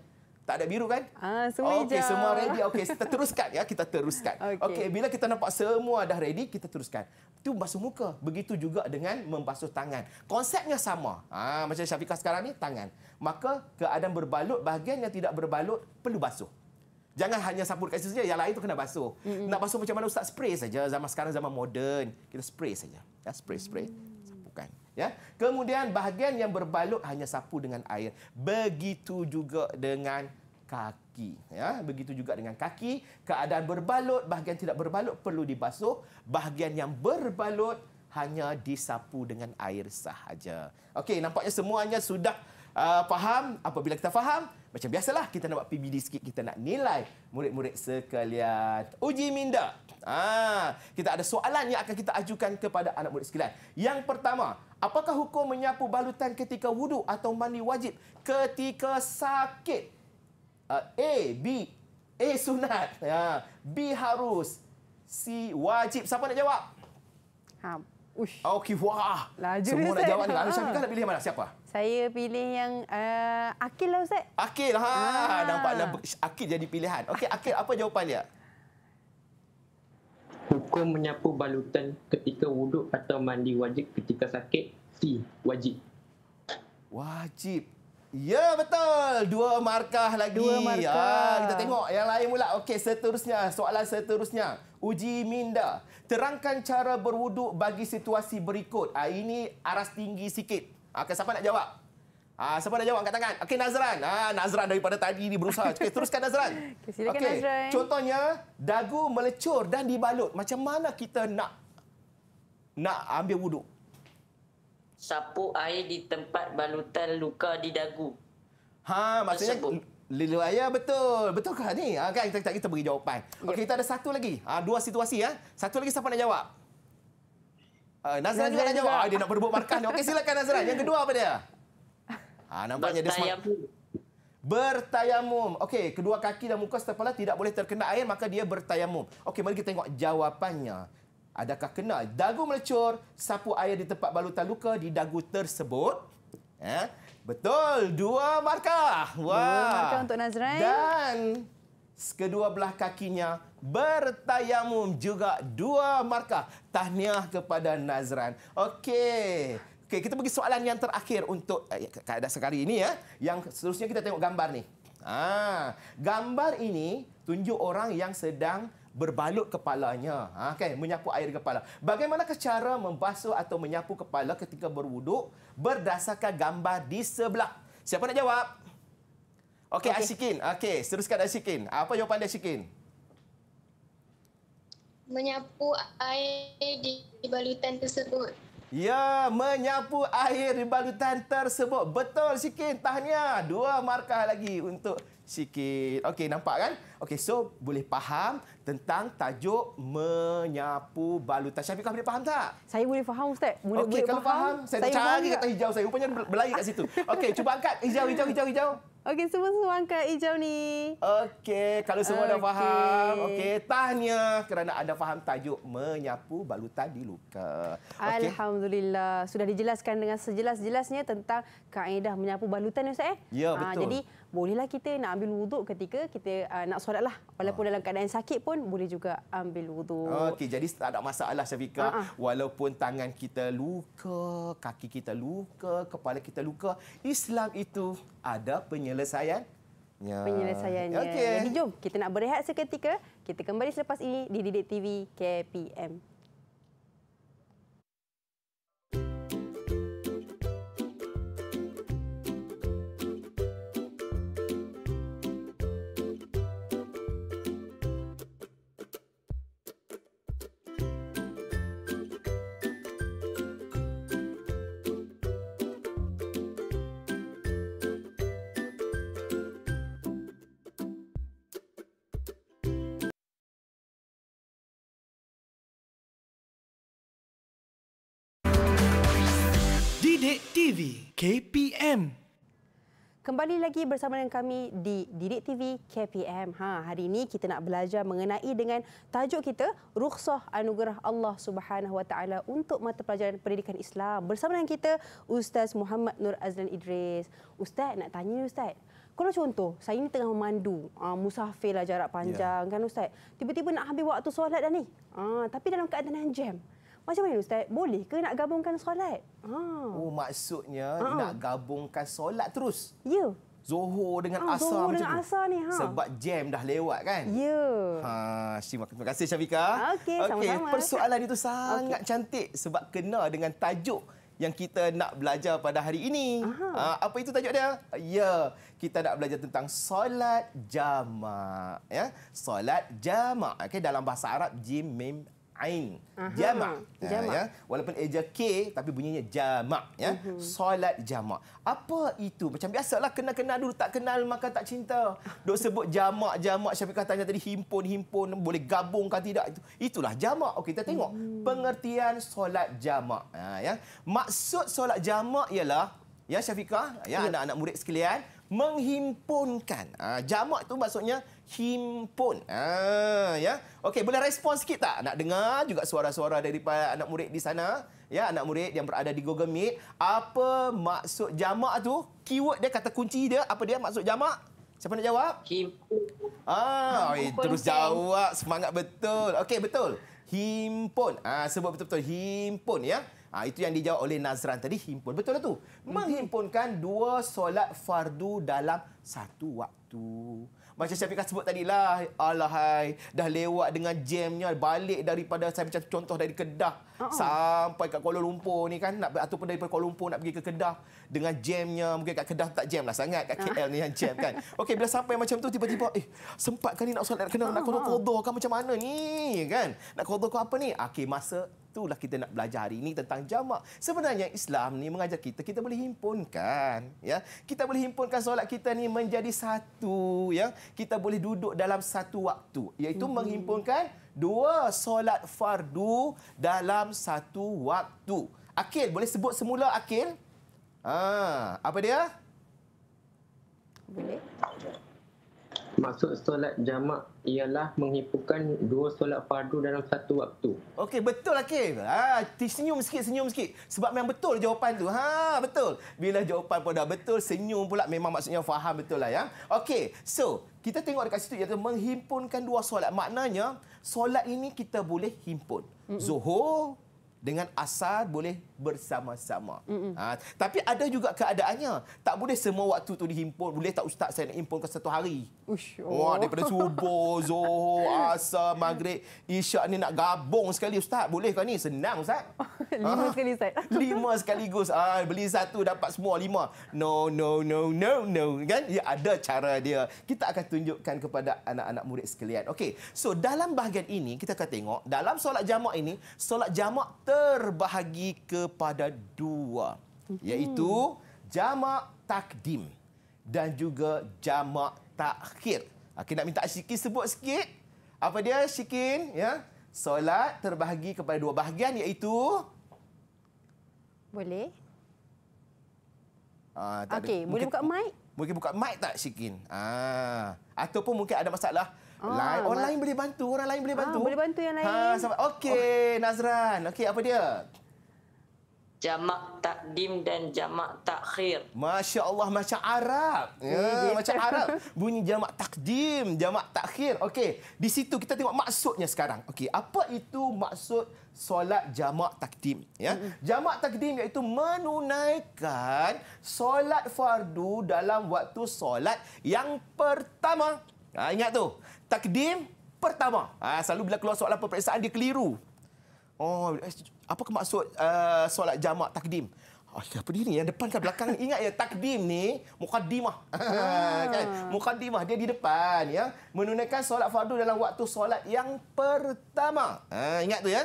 tak ada biru kan? Ah, semua okay, hijau. Okey, semua ready. Okey, kita teruskan ya. Kita teruskan. Okey, okay, bila kita nampak semua dah ready, kita teruskan. Itu basuh muka. Begitu juga dengan membasuh tangan. Konsepnya sama. Ha, macam Syafiqah sekarang ni, tangan. Maka keadaan berbalut, bahagian yang tidak berbalut, perlu basuh. Jangan hanya sabun kat situ saja, yang lain tu kena basuh. Mm-hmm. Nak basuh macam mana ustaz spray saja. Zaman sekarang zaman moden, kita spray saja. Ya, spray spray. Sapukan. Ya. Kemudian bahagian yang berbalut hanya sapu dengan air. Begitu juga dengan kaki. Ya, begitu juga dengan kaki. Keadaan berbalut, bahagian tidak berbalut perlu dibasuh. Bahagian yang berbalut hanya disapu dengan air sahaja. Okey, nampaknya semuanya sudah uh, faham. Apabila kita faham, macam biasalah kita nak buat PBD sikit, kita nak nilai murid-murid sekalian. Uji minda. Ah, kita ada soalan yang akan kita ajukan kepada anak murid sekalian. Yang pertama, apakah hukum menyapu balutan ketika wudu atau mandi wajib ketika sakit? Uh, A, B, A sunat. Ha. B harus. C wajib. Siapa nak jawab? Ha. Ush. Okey, wah. Laju Semua nak jawab ni. Ha. Anu Syafiqah nak pilih mana? Siapa? Saya pilih yang uh, Akil lah Ustaz. Akil. Ha, ah. nampak, nampak Akil jadi pilihan. Okey, Akil apa jawapan dia? Hukum menyapu balutan ketika wuduk atau mandi wajib ketika sakit. C. Wajib. Wajib. Ya, betul. Dua markah lagi. Dua markah. Ya, kita tengok yang lain pula. Okey, seterusnya. Soalan seterusnya. Uji minda. Terangkan cara berwuduk bagi situasi berikut. Ah, ini aras tinggi sikit. Okey, ah, kan siapa nak jawab? Ah, siapa nak jawab angkat tangan? Okey, Nazran. Ah, Nazran daripada tadi ni berusaha. Okay teruskan Nazran. Okey, okay, Nazran. Contohnya, dagu melecur dan dibalut. Macam mana kita nak nak ambil wuduk? Sapu air di tempat balutan luka di dagu. Ha, maksudnya Lilu ayah betul. Betul ke ni? Ha, kan kita, kita, kita jawapan. Ya. Okey, kita ada satu lagi. Ha, dua situasi ya. Satu lagi siapa nak jawab? Uh, juga nak jawab. Ah, dia nak berdua markah ni. Okey, silakan Nazra. Yang kedua apa dia? Ha, ah, nampaknya dia semangat. Bertayamum. Okey, kedua kaki dan muka setiap tidak boleh terkena air, maka dia bertayamum. Okey, mari kita tengok jawapannya. Adakah kena dagu melecur, sapu air di tempat balutan luka di dagu tersebut? Eh? Betul, dua markah. Wah. Dua markah untuk Nazrain. Dan kedua belah kakinya bertayamum juga dua markah. Tahniah kepada Nazran. Okey. Okey, kita bagi soalan yang terakhir untuk eh, ya, keadaan sekali ini ya. Yang seterusnya kita tengok gambar ni. Ah, gambar ini tunjuk orang yang sedang berbalut kepalanya. Ha, okay, menyapu air kepala. Bagaimana cara membasuh atau menyapu kepala ketika berwuduk berdasarkan gambar di sebelah? Siapa nak jawab? Okey, okay. Asyikin. Okey, teruskan Asyikin. Apa jawapan dia Asyikin? Menyapu air di, balutan tersebut. Ya, menyapu air di balutan tersebut. Betul, Sikin. Tahniah. Dua markah lagi untuk Sikin. Okey, nampak kan? Okey, so boleh faham tentang tajuk menyapu balutan. Syafiq, boleh faham tak? Saya boleh faham, Ustaz. Mula okay, boleh kalau faham, saya, saya cari kata hijau saya. Rupanya berlari kat situ. Okey, cuba angkat. Hijau, hijau, hijau, hijau. Okey, semua-semua angkat hijau ni. Okey, kalau semua okay. dah faham. Okey, tahniah kerana anda faham tajuk menyapu balutan di luka. Okay. Alhamdulillah. Sudah dijelaskan dengan sejelas-jelasnya tentang kaedah menyapu balutan, Ustaz. Eh? Ya, ah, betul. Ha, jadi, bolehlah kita nak ambil wuduk ketika kita uh, nak solat lah. Walaupun ha. dalam keadaan sakit pun boleh juga ambil wuduk. Okey, jadi tak ada masalah Syafiqah. Ha -ha. Walaupun tangan kita luka, kaki kita luka, kepala kita luka, Islam itu ada penyelesaian. Ya. Penyelesaiannya. Okay. Jadi jom kita nak berehat seketika. Kita kembali selepas ini di Didik TV KPM. KPM. Kembali lagi bersama dengan kami di Didik TV KPM. Ha, hari ini kita nak belajar mengenai dengan tajuk kita Rukhsah Anugerah Allah Subhanahu Wa Taala untuk mata pelajaran pendidikan Islam. Bersama dengan kita Ustaz Muhammad Nur Azlan Idris. Ustaz nak tanya Ustaz. Kalau contoh, saya ni tengah memandu, uh, ha, musafir lah jarak panjang ya. kan Ustaz. Tiba-tiba nak habis waktu solat dah ni. Uh, tapi dalam keadaan jam. Macam mana Ustaz? Boleh ke nak gabungkan solat? Ha. Oh, maksudnya ha. nak gabungkan solat terus? Ya. Zohor dengan ha, asar Zohor macam dengan asar ni. Ha. Sebab jam dah lewat kan? Ya. Ha, terima, terima kasih Syafika. Okey, okay. sama-sama. Persoalan itu sangat okay. cantik sebab kena dengan tajuk yang kita nak belajar pada hari ini. Ha, apa itu tajuk dia? Ya, kita nak belajar tentang solat jamak. Ya, solat jamak. Okay, dalam bahasa Arab, jim, mim, ain jama, ya, ya walaupun eja k tapi bunyinya jama, ya uhum. solat jama. apa itu macam biasalah kenal-kenal dulu tak kenal maka tak cinta dok sebut jama, jama. siapa katanya tadi himpun-himpun boleh gabung ke tidak itu itulah jama. Okay, kita tengok uhum. pengertian solat jama. ha, ya maksud solat jama ialah ya Syafiqah ya, ya anak-anak murid sekalian menghimpunkan ha, jamak tu maksudnya himpun. Ha, ya. Okey, boleh respon sikit tak? Nak dengar juga suara-suara daripada anak murid di sana. Ya, anak murid yang berada di Google Meet. Apa maksud jamak tu? Keyword dia, kata kunci dia. Apa dia maksud jamak? Siapa nak jawab? Himpun. Ah, oi, terus jawab. Semangat betul. Okey, betul. Himpun. Ah, sebut betul-betul. Himpun, ya. Ah, itu yang dijawab oleh Nazran tadi. Himpun. Betul lah tu? Hmm. Menghimpunkan dua solat fardu dalam satu waktu. Macam Syafiqah sebut tadi lah. Alahai. Dah lewat dengan jamnya. Balik daripada saya macam contoh dari Kedah. Uh-uh. Sampai kat Kuala Lumpur ni kan. Nak, ataupun daripada Kuala Lumpur nak pergi ke Kedah. Dengan jamnya. Mungkin kat Kedah tak jam lah sangat. Kat ah. KL ni yang jam kan. Okey bila sampai macam tu tiba-tiba. Eh sempat kan ni nak Nak kena uh-huh. nak kodoh kan macam mana ni kan. Nak kodoh kau apa ni. Okey masa itulah kita nak belajar hari ini tentang jamak. Sebenarnya Islam ni mengajar kita kita boleh himpunkan, ya. Kita boleh himpunkan solat kita ni menjadi satu, ya. Kita boleh duduk dalam satu waktu, iaitu hmm. menghimpunkan dua solat fardu dalam satu waktu. Akil boleh sebut semula Akil? Ah, apa dia? Boleh. Maksud solat jamak ialah menghimpunkan dua solat padu dalam satu waktu. Okey, betul Akif. Ha, senyum sikit, senyum sikit. Sebab memang betul jawapan tu. Ha, betul. Bila jawapan pun dah betul, senyum pula memang maksudnya faham betul lah ya. Okey, so kita tengok dekat situ iaitu menghimpunkan dua solat. Maknanya, solat ini kita boleh himpun. mm Zuhur, dengan asar boleh bersama-sama. Mm-hmm. Ha, tapi ada juga keadaannya. Tak boleh semua waktu tu dihimpun. Boleh tak ustaz saya nak himpun ke satu hari? Ush, oh. Wah, daripada subuh, zuhur, asar, maghrib, isyak ni nak gabung sekali ustaz. Boleh kan? ni? Senang ustaz. lima ha? sekali ustaz. lima sekaligus. Ha, beli satu dapat semua lima. No, no, no, no, no. Kan? Ya, ada cara dia. Kita akan tunjukkan kepada anak-anak murid sekalian. Okey. So, dalam bahagian ini, kita akan tengok. Dalam solat jamak ini, solat jamak ter terbahagi kepada dua mhm. iaitu jama takdim dan juga jama takhir. Okey ha, nak minta Syikin sebut sikit. Apa dia Syikin ya? Solat terbahagi kepada dua bahagian iaitu Boleh. Ah, okey, boleh buka mic? Mungkin buka mic tak Syikin? Ah, ha. ataupun mungkin ada masalah Oh, lain orang lain boleh bantu, orang lain boleh ah, bantu. Ah, boleh bantu yang ha, lain. Ha, sama. Okey, oh. Nazran. Okey, apa dia? Jamak takdim dan jamak takhir. Masya Allah, macam Arab. Eh, ya, yeah, macam Arab. Bunyi jamak takdim, jamak takhir. Okey, di situ kita tengok maksudnya sekarang. Okey, apa itu maksud solat jamak takdim? Ya, mm-hmm. jamak takdim iaitu menunaikan solat fardu dalam waktu solat yang pertama. Ha, ingat tu takdim pertama. Ha, selalu bila keluar soalan peperiksaan, dia keliru. Oh, eh, apa maksud uh, ah, solat jamak takdim? Oh, apa dia ni? Yang depan ke belakang? Ingat ya, takdim ni mukaddimah. kan? Mukaddimah, dia di depan. ya Menunaikan solat fardu dalam waktu solat yang pertama. Ha, ingat tu ya.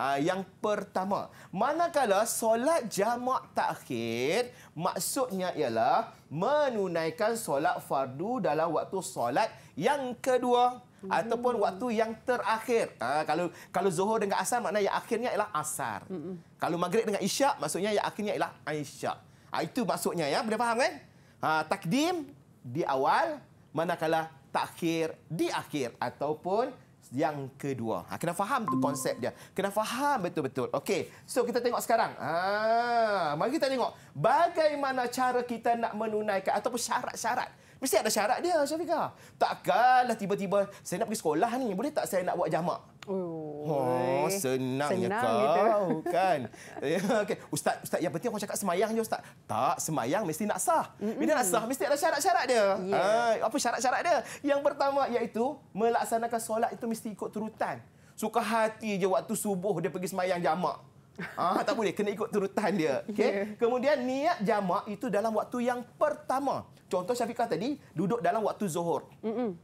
Ah, yang pertama, manakala solat jamak takhir, maksudnya ialah menunaikan solat fardu dalam waktu solat yang kedua hmm ataupun waktu yang terakhir. Ha, kalau kalau zuhur dengan asar maknanya yang akhirnya ialah asar. hmm Kalau maghrib dengan isyak maksudnya yang akhirnya ialah isyak. Ha, itu maksudnya ya, boleh faham kan? Ha, takdim di awal, manakala takhir di akhir ataupun yang kedua. Ha, kena faham tu konsep dia. Kena faham betul-betul. Okey, so kita tengok sekarang. Ha, mari kita tengok bagaimana cara kita nak menunaikan ataupun syarat-syarat. Mesti ada syarat dia, Syafiqah. Takkanlah tiba-tiba saya nak pergi sekolah ni. Boleh tak saya nak buat jamak? Oh, oh senang, ya senang kan? ya kau kan. okay. ustaz, ustaz yang penting orang cakap semayang je ustaz. Tak, semayang mesti nak sah. Mm-mm. Bila nak sah mesti ada syarat-syarat dia. Yeah. Ha, apa syarat-syarat dia? Yang pertama iaitu melaksanakan solat itu mesti ikut turutan. Suka hati je waktu subuh dia pergi semayang jamak. Ah ha, tak boleh kena ikut turutan dia. Okey. Yeah. Kemudian niat jamak itu dalam waktu yang pertama. Contoh Syafiqah tadi duduk dalam waktu Zuhur. Mm-mm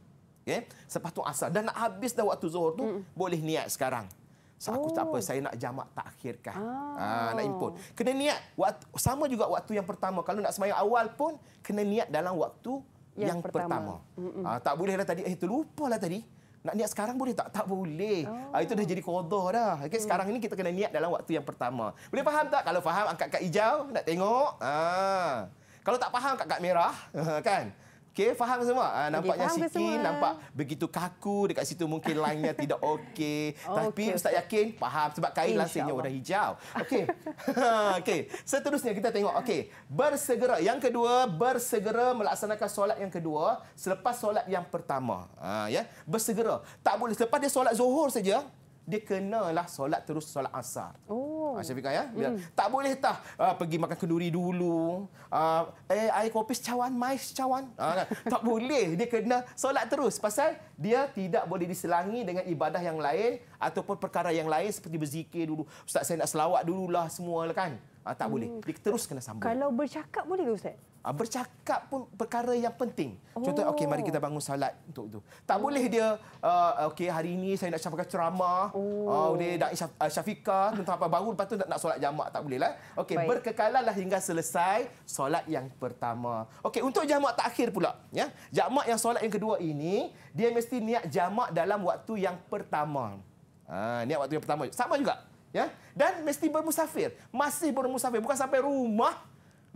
okay? Ya, selepas tu asal dan nak habis dah waktu zuhur tu hmm. Boleh niat sekarang so, Aku oh. tak apa oh. Saya nak jamak takhirkah ah. Ah, Nak impun Kena niat waktu, Sama juga waktu yang pertama Kalau nak semayang awal pun Kena niat dalam waktu Yang, yang pertama, pertama. Ah, Tak boleh dah tadi Eh tu lupa lah tadi nak niat sekarang boleh tak? Tak boleh. Oh. Itu dah oh. jadi kodoh dah. Okay, hmm. Sekarang ini kita kena niat dalam waktu yang pertama. Boleh faham tak? Kalau faham, angkat kat hijau. Nak tengok. Ha. Kalau tak faham, angkat kat merah. kan? Okey, faham semua? Ha, ah, nampaknya okay, Siki nampak begitu kaku dekat situ mungkin lainnya tidak okey. Tapi okay, Ustaz yakin faham sebab kain lansingnya warna hijau. Okey. okey. Seterusnya kita tengok okey. Bersegera. Yang kedua, bersegera melaksanakan solat yang kedua selepas solat yang pertama. Ha, ya. Bersegera. Tak boleh selepas dia solat Zuhur saja, dia kenalah solat terus solat asar. Oh. Ha, Syafiqah ya. mm. Tak boleh tah uh, pergi makan keduri dulu. Uh, eh, air kopi cawan, mais cawan. Ha, nah. tak boleh. Dia kena solat terus. Pasal dia tidak boleh diselangi dengan ibadah yang lain ataupun perkara yang lain seperti berzikir dulu. Ustaz saya nak selawat dululah semua kan. Ha, tak mm. boleh. Dia terus kena sambung. Kalau bercakap boleh ke Ustaz? Uh, bercakap pun perkara yang penting. Oh. Contoh, okay mari kita bangun salat untuk itu. Tak oh. boleh dia, uh, okey, hari ini saya nak sampaikan ceramah. Oh. Uh, dia nak uh, syafika, tentang apa bangun, lepas tu nak, nak solat jamak. Tak bolehlah. Okay Okey, berkekalanlah hingga selesai solat yang pertama. Okay untuk jamak takhir pula. Ya? Jamak yang solat yang kedua ini, dia mesti niat jamak dalam waktu yang pertama. Uh, niat waktu yang pertama. Sama juga. Ya? Dan mesti bermusafir. Masih bermusafir. Bukan sampai rumah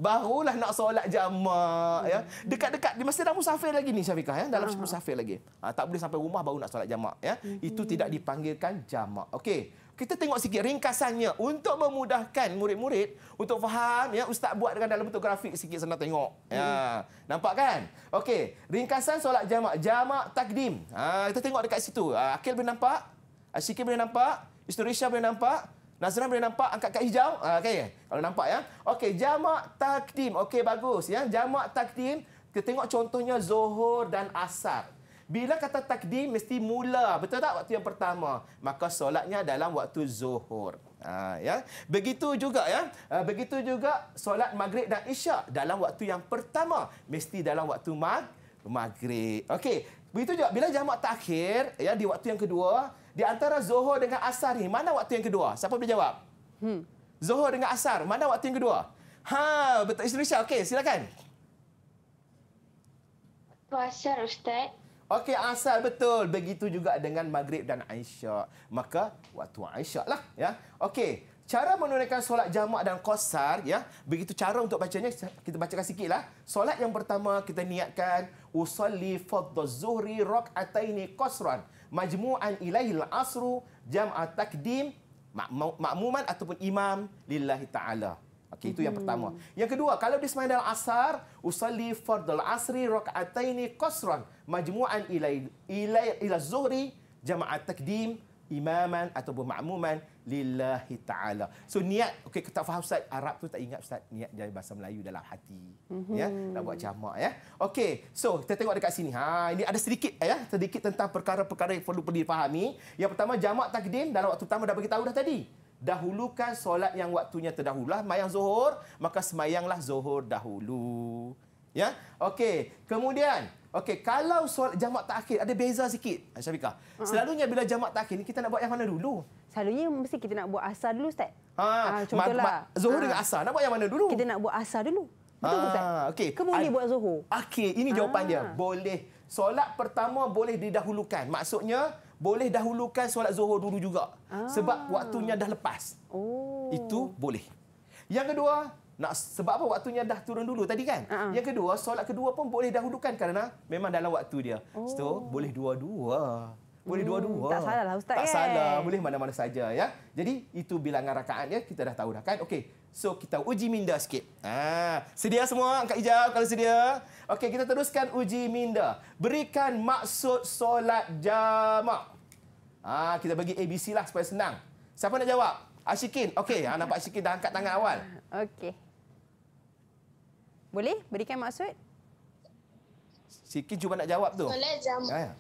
barulah nak solat jamak ya. Dekat-dekat di masa dalam musafir lagi ni Syafiqah ya, dalam uh-huh. Ah. musafir lagi. Ha, tak boleh sampai rumah baru nak solat jamak ya. Hmm. Itu tidak dipanggilkan jamak. Okey. Kita tengok sikit ringkasannya untuk memudahkan murid-murid untuk faham ya ustaz buat dengan dalam bentuk grafik sikit senang tengok. Ya. Hmm. Nampak kan? Okey, ringkasan solat jamak. Jamak takdim. Ha, kita tengok dekat situ. Ha, Akil boleh nampak? Asyikin boleh nampak? Isturisha boleh nampak? Nazran boleh nampak angkat kad hijau? Ah, okay. Kalau nampak ya. Okey, jamak takdim. Okey, bagus ya. Jamak takdim. Kita tengok contohnya Zuhur dan Asar. Bila kata takdim mesti mula, betul tak waktu yang pertama? Maka solatnya dalam waktu Zuhur. Ha, ya. Begitu juga ya. Ah, begitu juga solat Maghrib dan Isyak dalam waktu yang pertama mesti dalam waktu mag Maghrib. Okey. Begitu juga bila jamak takhir ya di waktu yang kedua di antara Zohor dengan Asar ni, mana waktu yang kedua? Siapa boleh jawab? Hmm. Zohor dengan Asar, mana waktu yang kedua? Ha, betul Isteri Syah. Okey, silakan. Asar, Ustaz. Okey, Asar betul. Begitu juga dengan Maghrib dan Aisyah. Maka, waktu Aisyah lah. Ya. Okey, cara menunaikan solat jamak dan qasar ya begitu cara untuk bacanya kita bacakan sikitlah solat yang pertama kita niatkan usolli fadz zuhri qasran majmu'an ilaihi al-asru jam'a takdim makmuman ataupun imam lillahi ta'ala. Okey itu hmm. yang pertama. Yang kedua, kalau di sembahyang dalam asar, usalli fardul asri rak'ataini qasran majmu'an ilai ila zuhri jama'at takdim imaman ataupun makmuman lillahi taala. So niat okey tak faham ustaz Arab tu tak ingat ustaz niat dia bahasa Melayu dalam hati. Mm-hmm. Ya, nak buat jamak ya. Okay, so kita tengok dekat sini. Ha, ini ada sedikit ya, sedikit tentang perkara-perkara yang perlu difahami. Yang pertama jamak takdim dalam waktu pertama dah bagi tahu dah tadi. Dahulukan solat yang waktunya terdahulah mayang zuhur, maka semayanglah zuhur dahulu. Ya. Okay, kemudian okay, kalau jamak takhir ada beza sedikit, Syafiqah. Uh-huh. Selalunya bila jamak takhir ni kita nak buat yang mana dulu? Selalunya mesti kita nak buat asar dulu Ustaz. Ha, ah, contohlah. Ma, ma, zuhur ha. dengan ah. asar. Nak buat yang mana dulu? Kita nak buat asar dulu. Betul ha, Ustaz? Ah, okay. Ke boleh buat zohor. Okey, ini jawapan ha. dia. Boleh. Solat pertama boleh didahulukan. Maksudnya, boleh dahulukan solat zohor dulu juga. Ha. Sebab waktunya dah lepas. Oh. Itu boleh. Yang kedua, nak sebab apa waktunya dah turun dulu tadi kan? Ha. Yang kedua, solat kedua pun boleh dahulukan kerana memang dalam waktu dia. Oh. So, boleh dua-dua. Boleh dua-dua. Hmm, tak salah lah ustaz. Tak kan? salah, boleh mana-mana saja ya. Jadi itu bilangan rakaat ya, kita dah tahu dah kan. Okey. So kita uji minda sikit. Ah, sedia semua angkat hijau kalau sedia. Okey, kita teruskan uji minda. Berikan maksud solat jamak. Ah, kita bagi ABC lah supaya senang. Siapa nak jawab? Asyikin. Okey, ah, nampak Asyikin dah angkat tangan awal. Okey. Boleh berikan maksud? Asyikin cuba nak jawab tu. Solat jamak. Ah.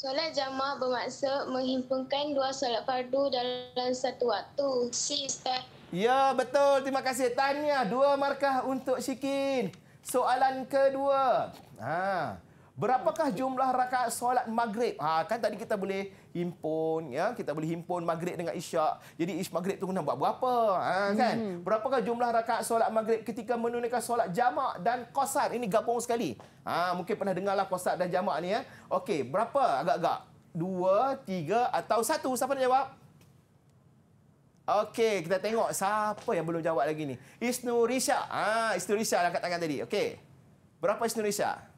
Solat jamaah bermaksud menghimpunkan dua solat fardu dalam satu waktu. Si Ustaz. Ya, betul. Terima kasih. Tahniah. Dua markah untuk Syikin. Soalan kedua. Haa. Berapakah jumlah rakaat solat maghrib? Ha, kan tadi kita boleh himpun, ya? kita boleh himpun maghrib dengan isyak. Jadi ish maghrib tu kena buat berapa? Ha, kan? Hmm. Berapakah jumlah rakaat solat maghrib ketika menunaikan solat jamak dan kosar? Ini gabung sekali. Ha, mungkin pernah dengarlah kosar dan jamak ni. Ya? Okey, berapa agak-agak? Dua, tiga atau satu? Siapa nak jawab? Okey, kita tengok siapa yang belum jawab lagi ni. Isnu Risha. Ah, ha, Isnu Risha lah angkat tangan tadi. Okey. Berapa Isnu Risha.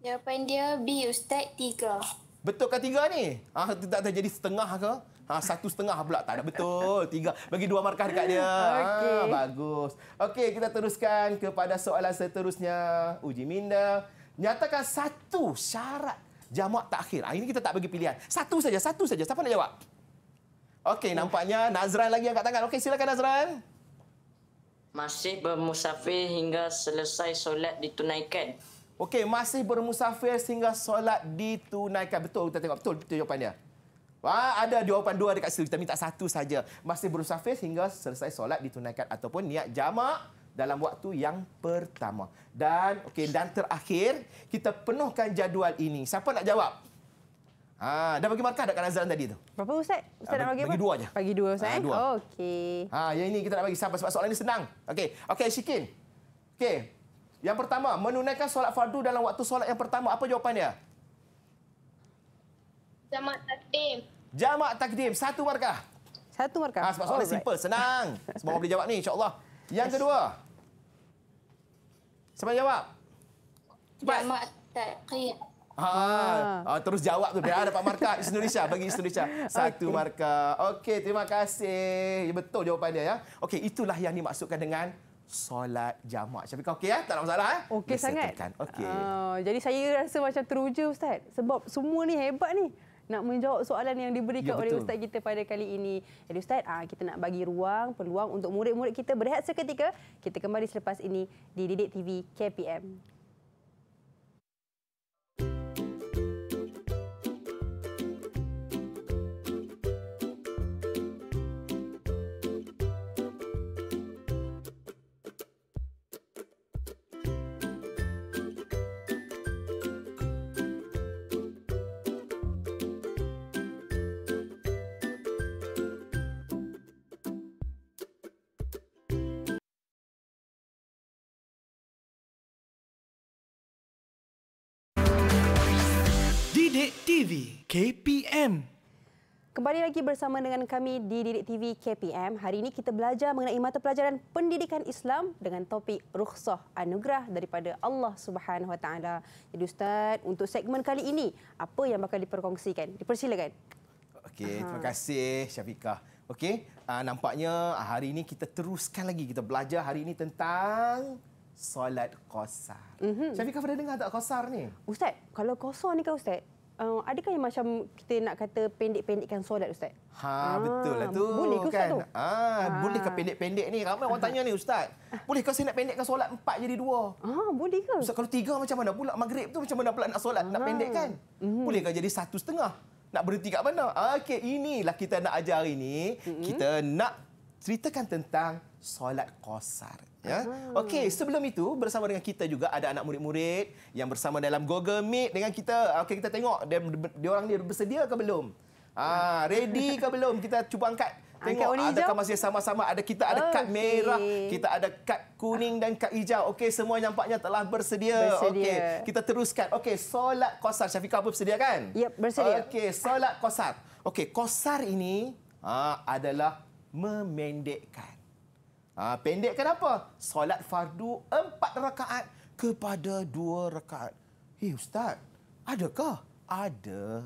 Jawapan dia B Ustaz tiga. Betul ke tiga ni? Ah ha, tak terjadi setengah ke? Ha, satu setengah pula tak ada betul. Tiga. Bagi dua markah dekat dia. Okay. Ah, bagus. Okey, kita teruskan kepada soalan seterusnya. Uji minda. Nyatakan satu syarat jamak takhir. Ha, ini kita tak bagi pilihan. Satu saja, satu saja. Siapa nak jawab? Okey, nampaknya Nazran lagi angkat tangan. Okey, silakan Nazran. Masih bermusafir hingga selesai solat ditunaikan. Okey, masih bermusafir sehingga solat ditunaikan. Betul, kita tengok betul, betul jawapan dia. Wah, ha, ada jawapan dua dekat situ. Kita minta satu saja. Masih bermusafir sehingga selesai solat ditunaikan ataupun niat jama dalam waktu yang pertama. Dan okey, dan terakhir, kita penuhkan jadual ini. Siapa nak jawab? Ha, dah bagi markah dekat azan tadi tu. Berapa Ustaz? Ustaz ha, nak bagi, bagi Dua saja. Bagi dua Ustaz. Ha, eh? dua. Okey. Ha, yang ini kita nak bagi siapa sebab soalan ini senang. Okey, okey Syikin. Okey, yang pertama, menunaikan solat fardu dalam waktu solat yang pertama. Apa jawapannya? Jamak takdim. Jamak takdim. Satu markah. Satu markah. Ha, sebab soalan right. simple, senang. Semua orang boleh jawab ni, insyaAllah. Yang yes. kedua. Siapa jawab? Cepat. Jamak takdim. Ha. ha. Ah, terus jawab tu. Biar dapat markah di Indonesia bagi Indonesia. Satu okay. markah. Okey, terima kasih. Ya, betul jawapan dia ya. Okey, itulah yang dimaksudkan dengan solat jamak. Syafiq kau okey eh? Tak ada masalah eh? Okey sangat. Okey. Uh, jadi saya rasa macam teruja ustaz sebab semua ni hebat ni nak menjawab soalan yang diberikan ya, oleh ustaz kita pada kali ini. Jadi ustaz, uh, kita nak bagi ruang, peluang untuk murid-murid kita berehat seketika. Kita kembali selepas ini di Didik TV KPM. TV KPM. Kembali lagi bersama dengan kami di Didik TV KPM. Hari ini kita belajar mengenai mata pelajaran pendidikan Islam dengan topik rukhsah anugerah daripada Allah Subhanahu Wa Taala. Jadi Ustaz, untuk segmen kali ini, apa yang bakal diperkongsikan? Dipersilakan. Okey, terima kasih Syafika. Okey, uh, nampaknya ah, hari ini kita teruskan lagi kita belajar hari ini tentang solat qasar. Mm -hmm. Syafiqah pernah dengar tak qasar ni? Ustaz, kalau qasar ni kan Ustaz, uh, adakah yang macam kita nak kata pendek-pendekkan solat ustaz? Ha ah, betul lah ah, tu. Boleh ke ustaz kan? tu? Ha ah, ah. boleh ke pendek-pendek ni? Ramai orang tanya ni ustaz. Boleh ke saya nak pendekkan solat empat jadi dua? Ha ah, boleh ke? Ustaz kalau tiga macam mana pula maghrib tu macam mana pula nak solat ah. nak pendekkan? Mm. Boleh ke jadi satu setengah? Nak berhenti kat mana? Okey inilah kita nak ajar hari ni. Mm-hmm. Kita nak ceritakan tentang solat qasar. Ya. Okey, sebelum itu bersama dengan kita juga ada anak murid-murid yang bersama dalam Google Meet dengan kita. Okey, kita tengok dia, dia orang ni bersedia ke belum? Ah, ready ke belum? Kita cuba angkat. Tengok angkat adakah hijau? masih sama-sama ada kita ada okay. kad merah, kita ada kad kuning dan kad hijau. Okey, semua nampaknya telah bersedia. bersedia. Okey, kita teruskan. Okey, solat qasar. Syafiqah pun bersedia kan? Ya, yep, bersedia. Okey, solat qasar. Okey, qasar ini ah, adalah memendekkan. Ha, pendekkan apa? Solat fardu empat rakaat kepada dua rakaat. Hei eh, Ustaz, adakah? Ada.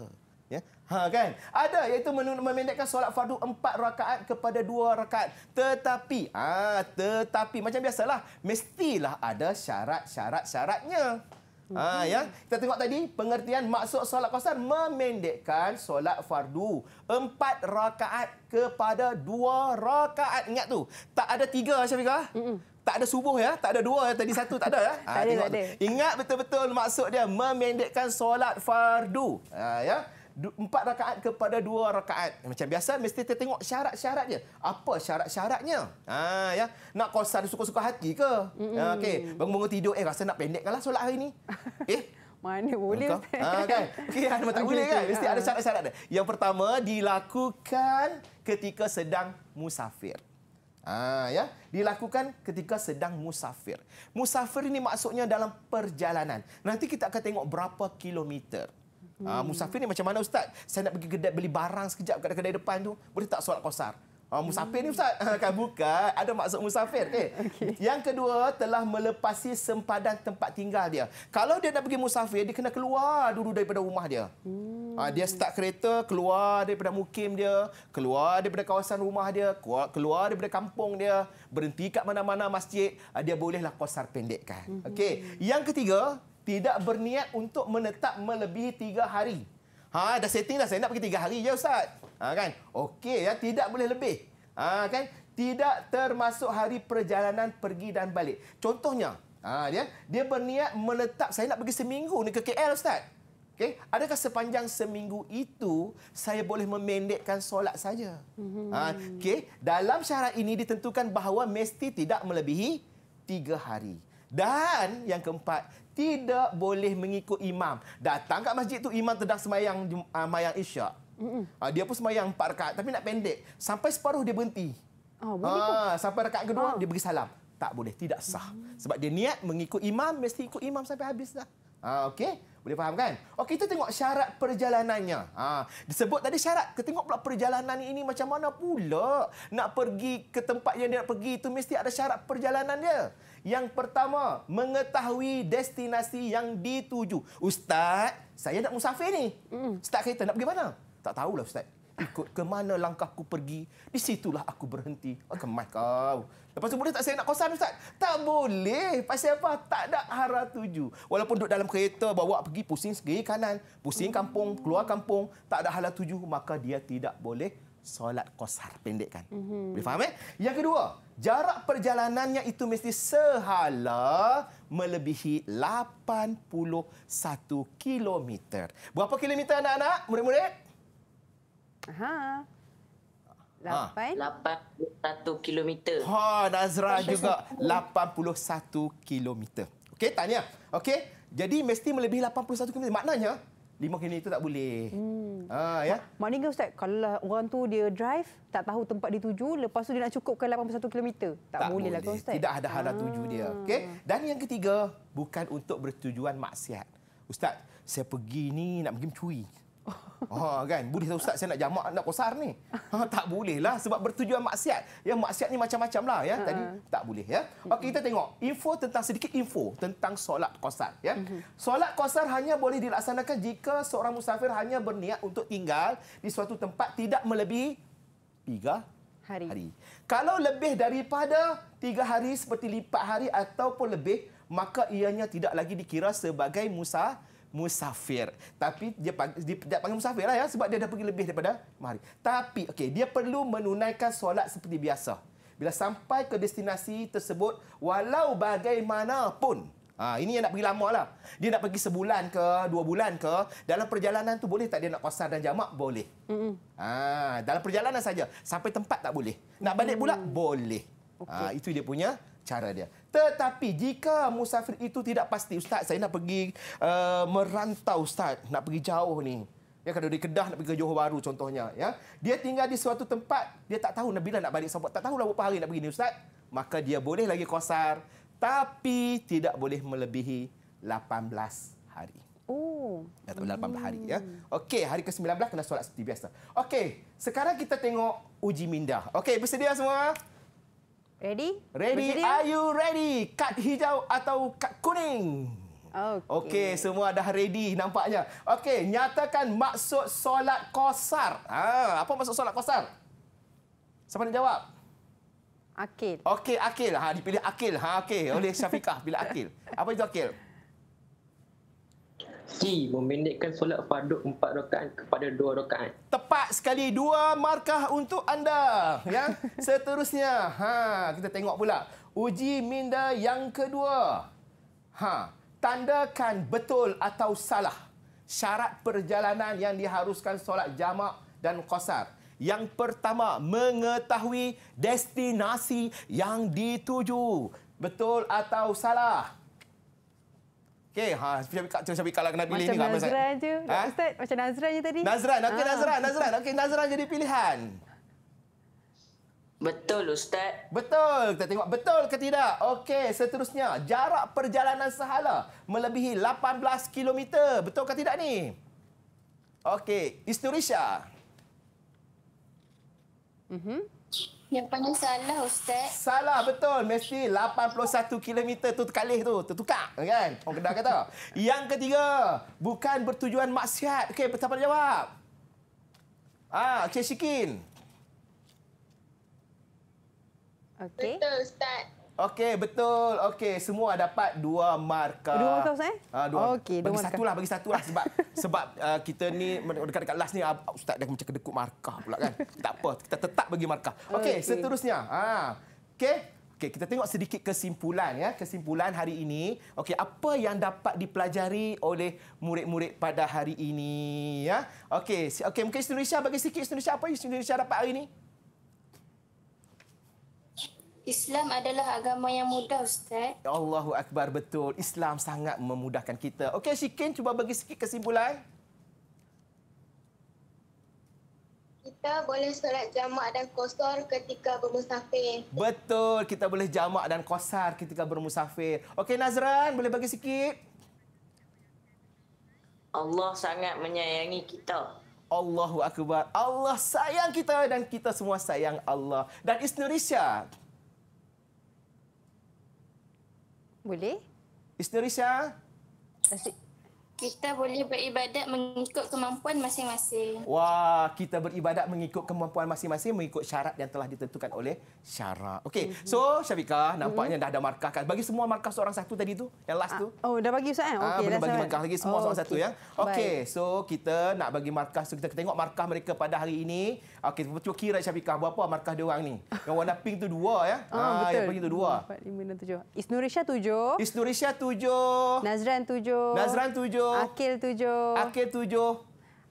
Ya? Ha, kan? Ada iaitu memendekkan solat fardu empat rakaat kepada dua rakaat. Tetapi, ha, tetapi macam biasalah, mestilah ada syarat-syarat-syaratnya. syarat syarat syaratnya Ha, ya. Hmm. Kita tengok tadi pengertian maksud solat qasar memendekkan solat fardu. Empat rakaat kepada dua rakaat. Ingat tu. Tak ada tiga Syafiqah. Mm Tak ada subuh ya, tak ada dua ya, tadi satu tak ada ya. Ha, tengok tu. Ingat betul-betul maksud dia memendekkan solat fardu. Ha, ya empat rakaat kepada dua rakaat. Macam biasa mesti kita tengok syarat-syaratnya. Apa syarat-syaratnya? Ha ya. Nak kosar dia suka-suka hati ke? Mm -hmm. Okey. Bangun-bangun tidur eh rasa nak pendekkanlah solat hari ini Eh mana boleh. Ha kan. Okey, ada tak boleh kan? Mesti ada ha. syarat-syarat dia. Yang pertama dilakukan ketika sedang musafir. Ha ya, dilakukan ketika sedang musafir. Musafir ini maksudnya dalam perjalanan. Nanti kita akan tengok berapa kilometer. Ah, hmm. Uh, musafir ni macam mana ustaz? Saya nak pergi kedai beli barang sekejap kat kedai depan tu, boleh tak solat qasar? Uh, ah, musafir hmm. ni ustaz, ah, kan buka, ada maksud musafir. Okay. Eh, okay. Yang kedua, telah melepasi sempadan tempat tinggal dia. Kalau dia nak pergi musafir, dia kena keluar dulu daripada rumah dia. Hmm. dia start kereta, keluar daripada mukim dia, keluar daripada kawasan rumah dia, keluar daripada kampung dia, berhenti kat mana-mana masjid, dia bolehlah kosar pendekkan. Hmm. Okay. Yang ketiga, tidak berniat untuk menetap melebihi tiga hari. Ha, dah setting dah, saya nak pergi tiga hari je Ustaz. Ha, kan? Okey, ya? tidak boleh lebih. Ha, kan? Tidak termasuk hari perjalanan pergi dan balik. Contohnya, ha, dia, dia berniat menetap saya nak pergi seminggu ni ke KL Ustaz. Okay? Adakah sepanjang seminggu itu saya boleh memendekkan solat saja? Mhm. Ha, okay? Dalam syarat ini ditentukan bahawa mesti tidak melebihi tiga hari. Dan yang keempat, tidak boleh mengikut imam. Datang ke masjid tu imam sedang semayang uh, mayang isyak. Uh, dia pun semayang empat rakaat tapi nak pendek. Sampai separuh dia berhenti. Oh, boleh ah, sampai rakaat kedua, oh. dia beri salam. Tak boleh, tidak sah. Sebab dia niat mengikut imam, mesti ikut imam sampai habis dah. Okey? Boleh faham kan? Okey, kita tengok syarat perjalanannya. Ha, disebut tadi syarat. Kita tengok pula perjalanan ini macam mana pula. Nak pergi ke tempat yang dia nak pergi itu mesti ada syarat perjalanan dia. Yang pertama, mengetahui destinasi yang dituju. Ustaz, saya nak musafir ni. Ustaz kereta nak pergi mana? Tak tahulah ustaz. Ikut ke mana langkahku pergi, di situlah aku berhenti. Oh, kemas kau. Lepas tu boleh tak saya nak kosan ustaz? Tak boleh. Pasal apa? Tak ada arah tuju. Walaupun duduk dalam kereta bawa pergi pusing segi kanan, pusing kampung, keluar kampung, tak ada arah tuju, maka dia tidak boleh solat kosar pendekkan. Mm-hmm. Boleh faham eh? Yang kedua, jarak perjalanannya itu mesti sehala melebihi 81 kilometer. Berapa kilometer anak-anak, murid-murid? Aha. 81 ha. kilometer. Ha, Nazra juga 81 kilometer. Okey, tanya. Okey. Jadi mesti melebihi 81 kilometer. Maknanya lima kali itu tak boleh. Hmm. Ah, ya. maknanya ustaz, kalau orang tu dia drive tak tahu tempat dia tuju, lepas tu dia nak cukupkan 81 km, tak, tak boleh, boleh lah ustaz. Tidak ada hala ah. tuju dia. Ah. Okey. Dan yang ketiga, bukan untuk bertujuan maksiat. Ustaz, saya pergi ni nak pergi mencuri. Ha oh, kan, boleh tak lah, ustaz saya nak jamak nak kosar ni? Ha tak boleh lah sebab bertujuan maksiat. Yang maksiat ni macam-macam lah ya. Tadi uh-huh. tak boleh ya. Okay, kita tengok info tentang sedikit info tentang solat kosar ya. Mhm. Solat kosar hanya boleh dilaksanakan jika seorang musafir hanya berniat untuk tinggal di suatu tempat tidak melebihi tiga hari. hari. Kalau lebih daripada tiga hari seperti lipat hari ataupun lebih maka ianya tidak lagi dikira sebagai musa musafir. Tapi dia tidak panggil musafir lah ya sebab dia dah pergi lebih daripada mari. Tapi okey dia perlu menunaikan solat seperti biasa. Bila sampai ke destinasi tersebut walau bagaimanapun Ha, ini yang nak pergi lama lah. Dia nak pergi sebulan ke, dua bulan ke. Dalam perjalanan tu boleh tak dia nak kosar dan jamak? Boleh. Ha, dalam perjalanan saja. Sampai tempat tak boleh. Nak balik pula? Mm. Boleh. Ha, itu dia punya cara dia. Tetapi jika musafir itu tidak pasti, Ustaz saya nak pergi uh, merantau Ustaz, nak pergi jauh ni. Ya, kalau dari Kedah nak pergi ke Johor Bahru contohnya. Ya. Dia tinggal di suatu tempat, dia tak tahu bila nak balik sahabat. Tak lah berapa hari nak pergi ni Ustaz. Maka dia boleh lagi kosar. Tapi tidak boleh melebihi 18 hari. Oh. Dah tak 18 hari. ya. Hmm. Okey, hari ke-19 kena solat seperti biasa. Okey, sekarang kita tengok uji minda. Okey, bersedia semua? Ready? Ready. Bersedia? Are you ready? Kad hijau atau kad kuning? Okey. Okey, semua dah ready nampaknya. Okey, nyatakan maksud solat qasar. Ha, apa maksud solat qasar? Siapa nak jawab? Akil. Okey, akil. Ha, dipilih akil. Ha, okey. Oleh Syafiqah pilih akil. Apa itu akil? C. Memendekkan solat fardu empat rakaat kepada dua rakaat. Tepat sekali. Dua markah untuk anda. Ya. Seterusnya. Ha, kita tengok pula. Uji minda yang kedua. Ha, tandakan betul atau salah syarat perjalanan yang diharuskan solat jamak dan qasar. Yang pertama, mengetahui destinasi yang dituju. Betul atau salah? Okey, ha, siapa siapa kalau kena pilih ni ramai sangat. Macam Nazran je. Ha? Ustaz, macam Nazran je tadi. Nazran, okey ha. Nazran, Nazran. Okey, Nazran jadi pilihan. Betul Ustaz. Betul. Kita tengok betul ke tidak. Okey, seterusnya. Jarak perjalanan sehala melebihi 18 km. Betul ke tidak ni? Okey, Isturisha. Mhm. Mm yang paling salah Ustaz. Salah betul. Mesti 81 km tu terkalih tu. Tertukar kan? Orang kedah kata. Yang ketiga. Bukan bertujuan maksiat. Okey, pertama jawab. Ah, Okey, Syikin. Okay. Betul Ustaz. Okey, betul. Okey, semua dapat dua markah. Dua markah, Ustaz? Eh? Ha, dua. Okay, bagi satu lah, bagi satu lah. Sebab sebab uh, kita ni, dekat-dekat last ni, ah, Ustaz dah macam kedekut markah pula kan. tak apa, kita tetap bagi markah. Okey, okay. seterusnya. Ha. Okey, okay, kita tengok sedikit kesimpulan. ya, Kesimpulan hari ini. Okey, apa yang dapat dipelajari oleh murid-murid pada hari ini? Ya? Okey, okay, mungkin Indonesia bagi sedikit Indonesia. Apa yang Indonesia dapat hari ini? Islam adalah agama yang mudah, Ustaz. Allahu Akbar, betul. Islam sangat memudahkan kita. Okey, Syikin, cuba bagi sikit kesimpulan. Kita boleh solat jamak dan kosor ketika bermusafir. Betul, kita boleh jamak dan kosar ketika bermusafir. Okey, Nazran, boleh bagi sikit? Allah sangat menyayangi kita. Allahu Akbar. Allah sayang kita dan kita semua sayang Allah. Dan Isnurisya, Isnurisya, Boleh. Isteri saya. Asyik. Kita boleh beribadat mengikut kemampuan masing-masing. Wah, kita beribadat mengikut kemampuan masing-masing mengikut syarat yang telah ditentukan oleh syarak. Okey. Mm -hmm. So, Syafika, mhm. nampaknya mm -hmm. dah ada markah kan. Bagi semua markah seorang satu tadi tu, yang last ah, tu. Oh, dah bagi Ustaz kan? Okey, dah. Belum bagi markah lagi semua oh, seorang okay. satu ya. Okey. So, kita nak bagi markah. So, kita tengok markah mereka pada hari ini. Okey, cuba kira Syafika berapa markah dia ni. Yang warna pink tu dua ya. Ah, ah betul. Yang pink tu dua. 4 5 6 7. Isnurisha 7. Isnurisha Nazran tujuh. Nazran tujuh tujuh. Akil tujuh. Akil tujuh.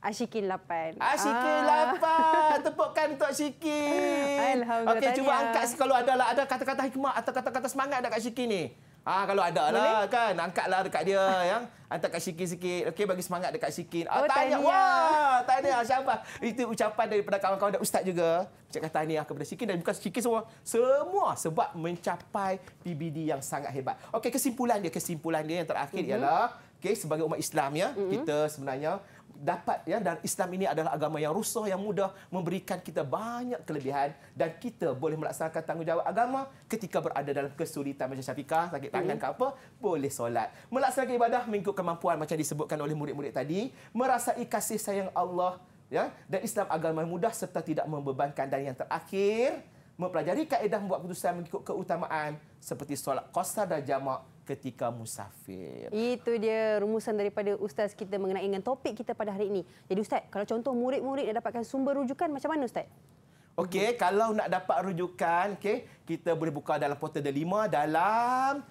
Ashikin lapan. Ashikin ah. lapan. Tepukkan untuk Ashikin. Alhamdulillah. Okey, cuba angkat kalau ada lah. Ada kata-kata hikmah atau kata-kata semangat dekat Ashikin ni? Ah ha, kalau ada lah kan angkatlah dekat dia yang hantar kat Syikin sikit okey bagi semangat dekat Syikin ah, oh, tanya. tanya wah tanya siapa itu ucapan daripada kawan-kawan dan ustaz juga ucapkan tanya lah kepada Syikin dan bukan Syikin semua semua sebab mencapai PBD yang sangat hebat okey kesimpulan dia kesimpulan dia yang terakhir uh-huh. ialah okay, sebagai umat Islam ya, mm-hmm. kita sebenarnya dapat ya dan Islam ini adalah agama yang rusuh yang mudah memberikan kita banyak kelebihan dan kita boleh melaksanakan tanggungjawab agama ketika berada dalam kesulitan macam syafika sakit tangan mm-hmm. ke apa boleh solat melaksanakan ibadah mengikut kemampuan macam disebutkan oleh murid-murid tadi merasai kasih sayang Allah ya dan Islam agama yang mudah serta tidak membebankan dan yang terakhir mempelajari kaedah membuat keputusan mengikut keutamaan seperti solat qasar dan jamak ketika musafir. Itu dia rumusan daripada ustaz kita mengenai dengan topik kita pada hari ini. Jadi ustaz, kalau contoh murid-murid nak dapatkan sumber rujukan macam mana ustaz? Okey, kalau nak dapat rujukan, okey, kita boleh buka dalam portal delima dalam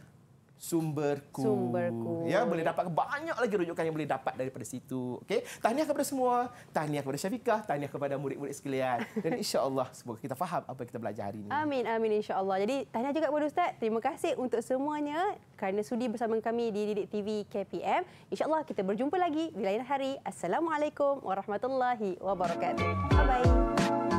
sumberku. sumberku. Ya, boleh dapat banyak lagi rujukan yang boleh dapat daripada situ. Okey. Tahniah kepada semua. Tahniah kepada Syafiqah, tahniah kepada murid-murid sekalian. Dan insya-Allah semoga kita faham apa yang kita belajar hari ini. Amin, amin insya-Allah. Jadi, tahniah juga kepada Ustaz. Terima kasih untuk semuanya kerana sudi bersama kami di Didik TV KPM. Insya-Allah kita berjumpa lagi di lain hari. Assalamualaikum warahmatullahi wabarakatuh. Bye-bye.